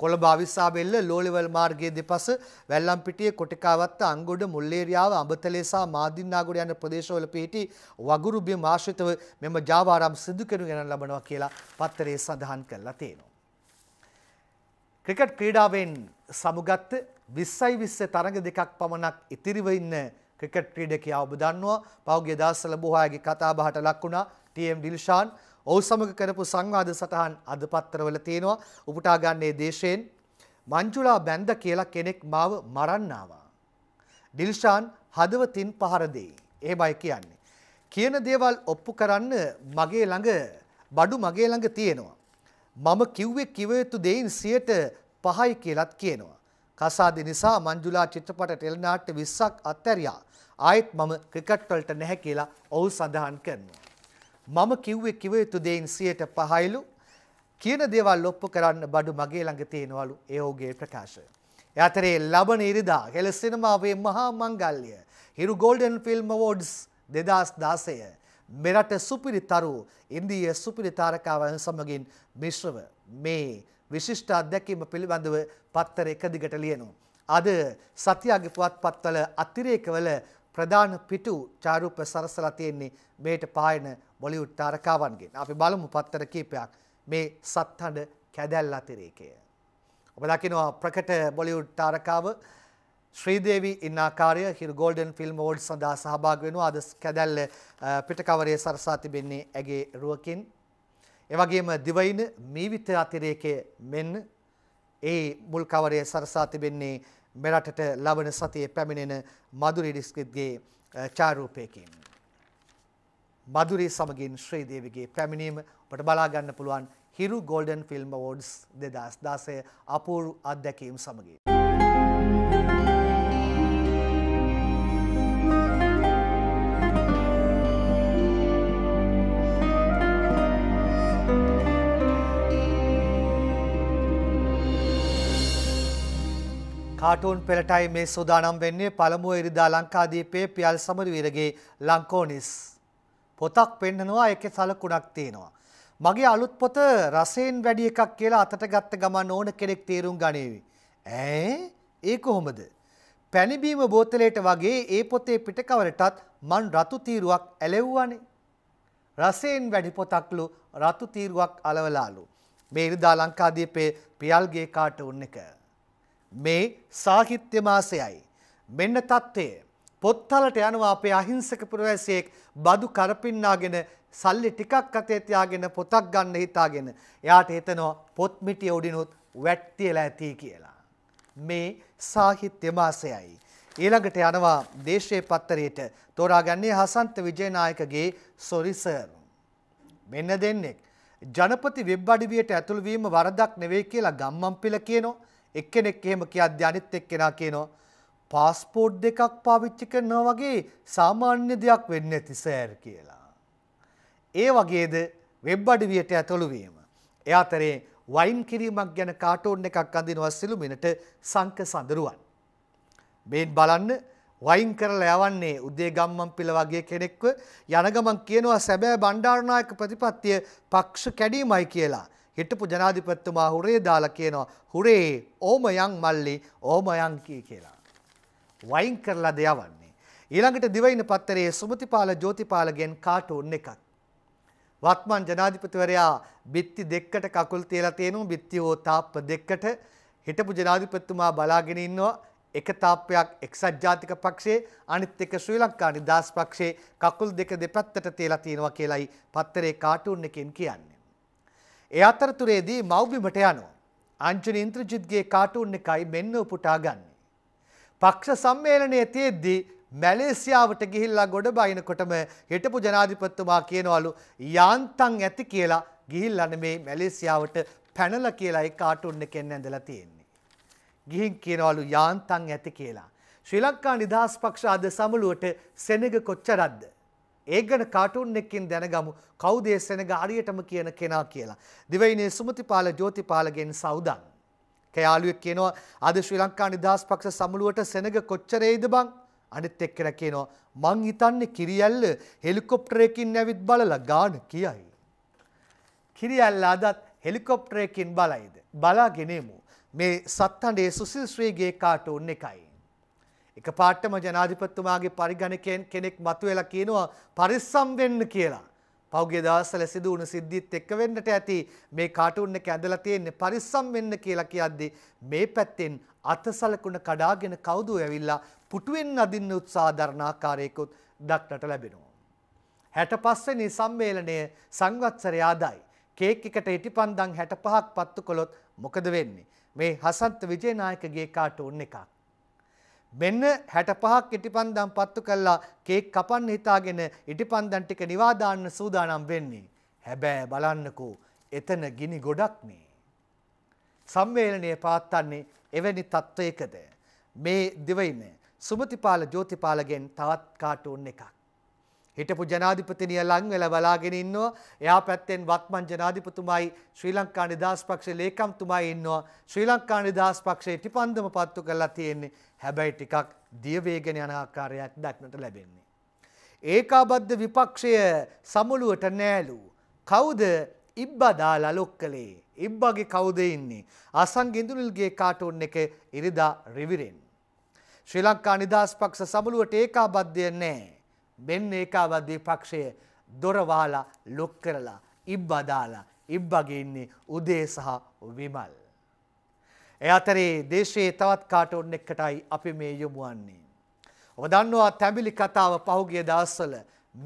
A: කොළ භාවිස්සාාවෙල්ල ලෝලිවල් මාර්ගයේ දෙපස වැල්ලම්පිටිය කොටිකාවත්ත අංගොඩ මුල්ලේරියාව අඹතලේසා මාදින්නාගොඩ යන ප්‍රදේශවල පිහිටි වගුරුබිය මාශ්‍රිතව මෙම ජාවාරම් සිදු කෙනු ගැන ලබනවා කියලා පත්තරේ සඳහන් කරලා තියෙනවා. ක්‍රිකට් ක්‍රීඩාවෙන් සමුගත්ත විස්සයි විස්ස තරඟ දෙකක් පමණක් ඉතිරිව ඉන්න ක්‍රිකට් ක්‍රීඩකයා ඔබ දන්නවා පෞගේ දවස්වල බොහෝයගේ කතාබහට ලක් වුණා ටීඑම් ඩිල්ෂාන් ඔහු සමග කරපු සංවාද සටහන් අද පත්තරවල තියෙනවා උපුටා ගන්නේ දේශයෙන් මංජුලා බැන්ද කියලා කෙනෙක් මාව මරන්න ආවා ඩිල්ෂාන් හදවතින් පහර දෙයි එහෙමයි කියන්නේ කියන දේවල් ඔප්පු කරන්න මගේ ළඟ බඩු මගේ ළඟ තියෙනවා. මම කිව්වේ කිව යුතු දෙයින් 100ට 5යි කියලාත් කියනවා. කසාදෙ නිසා මංජුලා චිත්‍රපට ටෙලිනාට්‍ය 20ක් අත්හැරියා. ආයෙත් මම ක්‍රිකට් වලට නැහැ කියලා ඔහු සඳහන් කරනවා. මම කිව්වේ කිව යුතු දෙයින් 105යිලු කියන දේවල් ඔප්පු කරන්න බඩු මගේ ළඟ තියෙනවලු ඒ ඔහුගේ ප්‍රකාශය. යතරේ ලබන ඉරිදා හෙළ සිනමාවේ මහා මංගල්‍ය හිරු ගෝල්ඩන් ෆිල්ම් අවෝඩ්ස් 2016 මෙරට සුපිරි තරු ඉන්දීය සුපිරි තාරකාවන් සමගින් මිශ්‍රව මේ විශිෂ්ට අත්දැකීම පිළිබඳව පත්තර එක දිගට ලියනවා. අද සතියාගේ පුවත්පත්වල අතිරේකවල ප්‍රධාන පිටු චාරූප සරසලා තියෙන්නේ මේට පායන බොලිවුඩ් තාරකාවන්ගෙන්. අපි බලමු පත්තර කීපයක්. මේ සත්හඬ කැදැල් අතිරේකය. ඔබ දකිනවා ප්‍රකට බොලිවුඩ් තාරකාව ශ්‍රීදේවි ඉන්නාකාරය හිරු ගෝල්ඩන් ෆිල්ම් ෝඩ් සඳහා සහභාග වෙනවා අද කැදැල්ල පිටකවරය සරසා තිබෙන්නේ ඇගේ රුවකින් එවගේම දිවයින මීවිත අතිරේකය මෙන්න ඒ මුල් කවරය සරසා තිබෙන්නේ මෙරටට ලබන සතියේ පැමිණෙන මధుරි ඩිස්ක්‍රිට්ගේ ඡාරූපයකින්. මధుරි සමගින් ශ්‍රීදේවිගේ පැමිණීම ඔබට බලා ගන්න පුළුවන් හිරු ගෝල්ඩන් ෆිල්ම් අවෝඩ්ස් 2016 අපූර්ව අත්දැකීම් සමගින්. කාටුන් පෙළටයි මේ සූදානම් වෙන්නේ පළමුව ඉරිදා ලංකාදීපේ පියල් සමරවීරගේ ලංකෝනිස්. පොතක් පෙන්නනවා එකේ සලකුණක් තියෙනවා. මගේ අලුත් පොත රසයෙන් වැඩි එකක් කියලා අතට ගත්ත ගමන් ඕන කෙනෙක් තීරුම් ගනීවි. ඈ ඒ කොහොමද? පැණිබීම බෝතලයට වගේ ඒ පොතේ පිටකවරටත් මන් රතු තීරුවක් ඇලෙව්වනේ. රසයෙන් වැඩි පොතක්ලු රතු තීරුවක් අලවලාලු. මේ ඉරිදා ලංකාදීපේ පියල්ගේ කාටුන් එක. මේ සාහිත්‍ය මාසයයි. මෙන්න தත්ත්වය. පොත්තලට යනවා අපේ අහිංසක පුරවැසියෙක් බදු කරපින්නාගෙන සල්ලි ටිකක් අතේ තියාගෙන පොතක් ගන්න හිතාගෙන එයාට හිතනවා පොත් මිටිය උඩිනුත් වැට් තියලා ඇති කියලා. මේ සාහිත්‍ය මාසයයි. ඊළඟට යනවා දේශයේ පත්තරයට තෝරාගන්නේ හසන්ත විජේනායකගේ සොරිසර්. මෙන්න දෙන්නෙක් ජනපති වෙබ් අඩවියට ඇතුළු වීම වරදක් නෙවෙයි කියලා ගම්මන්පිල කියනවා. එක්කෙනෙක් එහෙම කියද්දී අනිත් එක්කෙනා කියනවා පාස්පෝර්ට් දෙකක් පාවිච්චි කරනවා වගේ සාමාන්‍ය දෙයක් වෙන්නේ නැති සෑර් කියලා. ඒ වගේද වෙබ් අඩවියට ඇතුළු වීම. ඒ අතරේ වයින් කිරීමක් ගැන කාටෝන් එකක් අඳිනවා සිළුමිනට සංක සඳරුවන්. මේන් බලන්න වයින් කරලා යවන්නේ උදේ ගම්මන් පිළ වගේ කෙනෙක්ව යන ගමන් කියනවා සැබෑ බණ්ඩාරනායක ප්‍රතිපත්තිය පක්ෂ කැඩීමයි කියලා. හිටපු ජනාධිපත්තුමා හුරේ දාලා කියනවා හුරේ ඕමයන් මල්ලි ඕමයන් කී කියලා. වයින් කරලා දෙයවන්නේ. ඊළඟට දිවයින පත්තරයේ සුමතිපාල ජෝතිපාලගෙන් කාටුන් එකක්. වත්මන් ජනාධිපතිවරයා බිත්ති දෙක්කට කකුල් තියලා තියෙනවා බිත්ති හෝ තාප්ප දෙක්කට හිටපු ජනාධිපතිතුමා බලාගෙන ඉන්නවා එක තාප්පයක් එක්සත් ජාතික පක්ෂයේ අනිත් එක ශ්‍රී ලංකා නිදහස් පක්ෂයේ කකුල් දෙක දෙපැත්තට තියලා තියෙනවා කියලයි පත්තරේ කාටුන් එකෙන් කියන්නේ. ඒ අතරතුරේදී මව්බිමට යනවා. අංජනි ඉන්ද්‍රජිත්ගේ කාටුන් එකයි මෙන්න උපුටා ගන්න. පක්ෂ සම්මේලනයේ තියෙද්දී මැලේසියාවට ගිහිල්ලා ගොඩ බයිනකොටම හිටපු ජනාධිපතිතුමා කියනවලු යාන්තම් ඇති කියලා ගිහිල්ලා මේ මැලේසියාවට පැනලා කියලා ඒ කාටුන් එකෙන් ඇඳලා තියෙන්නේ. ගිහින් කියනවලු යාන්තම් ඇති කියලා. ශ්‍රී ලංකා නිදහස් පක්ෂ අද සමුළුවට සෙනඟ කොච්චරක්ද? ඒ ගැන කාටුන් එකකින් දැනගමු කවුද ඒ සෙනඟ අරියටම කියන කෙනා කියලා. දිවයිනේ සුමතිපාල ජෝතිපාලගෙන් සවුදන්. කයාලුවෙක් කියනවා අද ශ්‍රී ලංකා නිදහස් පක්ෂ සමුළුවට සෙනඟ කොච්චරේද බං? අනිත් එක්කෙනා කියනවා මං හිතන්නේ කිරියැල්ල හෙලිකොප්ටරයකින් ඇවිත් බලලා ගාන කියයි. කිරියැල්ල අදත් හෙලිකොප්ටරයකින් බලයිද? බලාගෙනමු. මේ සත්තන්ඩේ සුසිල් ශ්‍රීගේ කාටුන් එකයි. එක පාටම ජනාධිපත්තුමාගේ පරිගණකයෙන් කෙනෙක් මතු වෙලා කියනවා පරිස්සම් වෙන්න කියලා. පෞගේ දවස්සල සිදු වුණු සිද්ධිත් එක්ක වෙන්නට ඇති මේ කාටුන් එක ඇඳලා තියෙන්නේ පරිස්සම් වෙන්න කියලා කියද්දී මේ පැත්තෙන් අතසලකුණ කඩාගෙන කවුද ඇවිල්ලා පුටුවෙන් අදින්න උත්සාහ දරන ආකාරයකුත් දක්නට ලැබෙනවා. 65 වෙනි සම්මේලනය සංවත්සරය ආදායි. කේක් එකට ඉටිපන්දම් 65ක් පත්තු කළොත් මොකද වෙන්නේ? මේ හසන්ත විජේනායකගේ කාටුන් එකක්. මෙන්න 65ක් ඉටිපන්දම් පත්තු කළා කේක් කපන්න හිතාගෙන ඉටිපන්දම් ටික නිවා දාන්න සූදානම් වෙන්නේ. හැබැයි බලන්නකෝ එතන ගිනි ගොඩක් නේ. සම්මේලනය පාත්තන්නේ එවැනි තත්ත්වයකද මේ දිවයින සුමතිපාල ජෝතිපාලගෙන් තවත් කාටුන් එකක්. හිටපු ජනාධිපතිනිය ලං වෙලා බලාගෙන ඉන්නවා. එයා පැත්තෙන් වත්මන් ජනාධිපතිතුමායි ශ්‍රී ලංකා නිදහස් පක්ෂයේ ලේකම්තුමායි ඉන්නවා. ශ්‍රී ලංකා නිදහස් පක්ෂයේ ටිපන්දම පත්තු කරලා තියෙන්නේ. හැබැයි ටිකක් දිය වේගෙන යන ආකාරයක් දක්නට ලැබෙන්නේ. ඒකාබද්ධ විපක්ෂය සමුළුවට නෑලු. කවුද ඉබ්බා දාලා ලොක්කලේ? ඉබ්බාගේ කවුද ඉන්නේ? අසන් ගිඳුනිල්ගේ කාටුන් එක ඉරිදා රිවිරෙන්. ශ්‍රී ලංකා නිදහස් පක්ෂ සමුළුවට ඒකාබද්ධය නෑ. මෙන්න ඒකාබද්ධී පක්ෂය දොරවාලා ලොක් කරලා ඉබ්බදාලා ඉබ්බගේ ඉන්නේ උදේ සහ විමල්. ඒ අතරේ දේශයේ තවත් කාට ඔන්න එක්කටයි අපි මේ යොමු වන්නේ. ඔබ දන්නවා තැඹිලි කතාව පහුගිය දවස්වල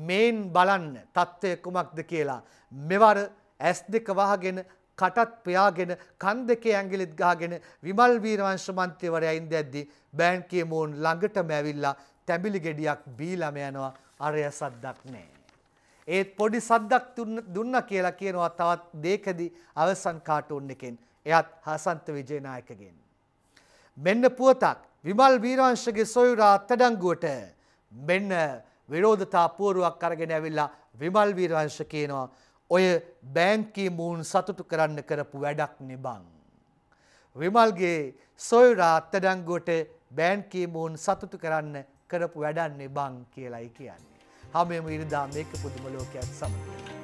A: මේන් බලන්න தත්ත්වය කුමක්ද කියලා මෙවර ඇස් දෙක වහගෙන කටත් පියාගෙන කන් දෙකේ ඇඟිලිත් ගහගෙන විමල් වීරවංශ මන්ත්‍රීවරයා ඉඳද්දී බෑන් කියමෝන් ළඟටම ඇවිල්ලා තැඹිලි ගෙඩියක් බීලම යනවා අරය සද්දක් නෑ. ඒත් පොඩි සද්දක් දුන්න කියලා කියනවා තවත් දේකදී අවසන් කාටුන් එකෙන් එයත් හසන්ත විජයනායකගෙන්. මෙන්න පුවතක් විමල් වීරංශගේ සොයුරා අත්තඩංගුවට මෙන්න විරෝධතා පුවරුවක් අරගෙන ඇවිල්ලා විමල් වීරංශ කියනවා ඔය බෑංකී මූන් සතුටු කරන්න කරපු වැඩක් නෙබං. විමල්ගේ සොයුරා අත්තඩංගුවට බෑන්කී මූන් සතුටු කරන්න කරපු වැඩන්නේ බං කියලයි කියන්නේ. හැමෙම ඉරිදා මේක පුදුම ලෝකයක් සමග.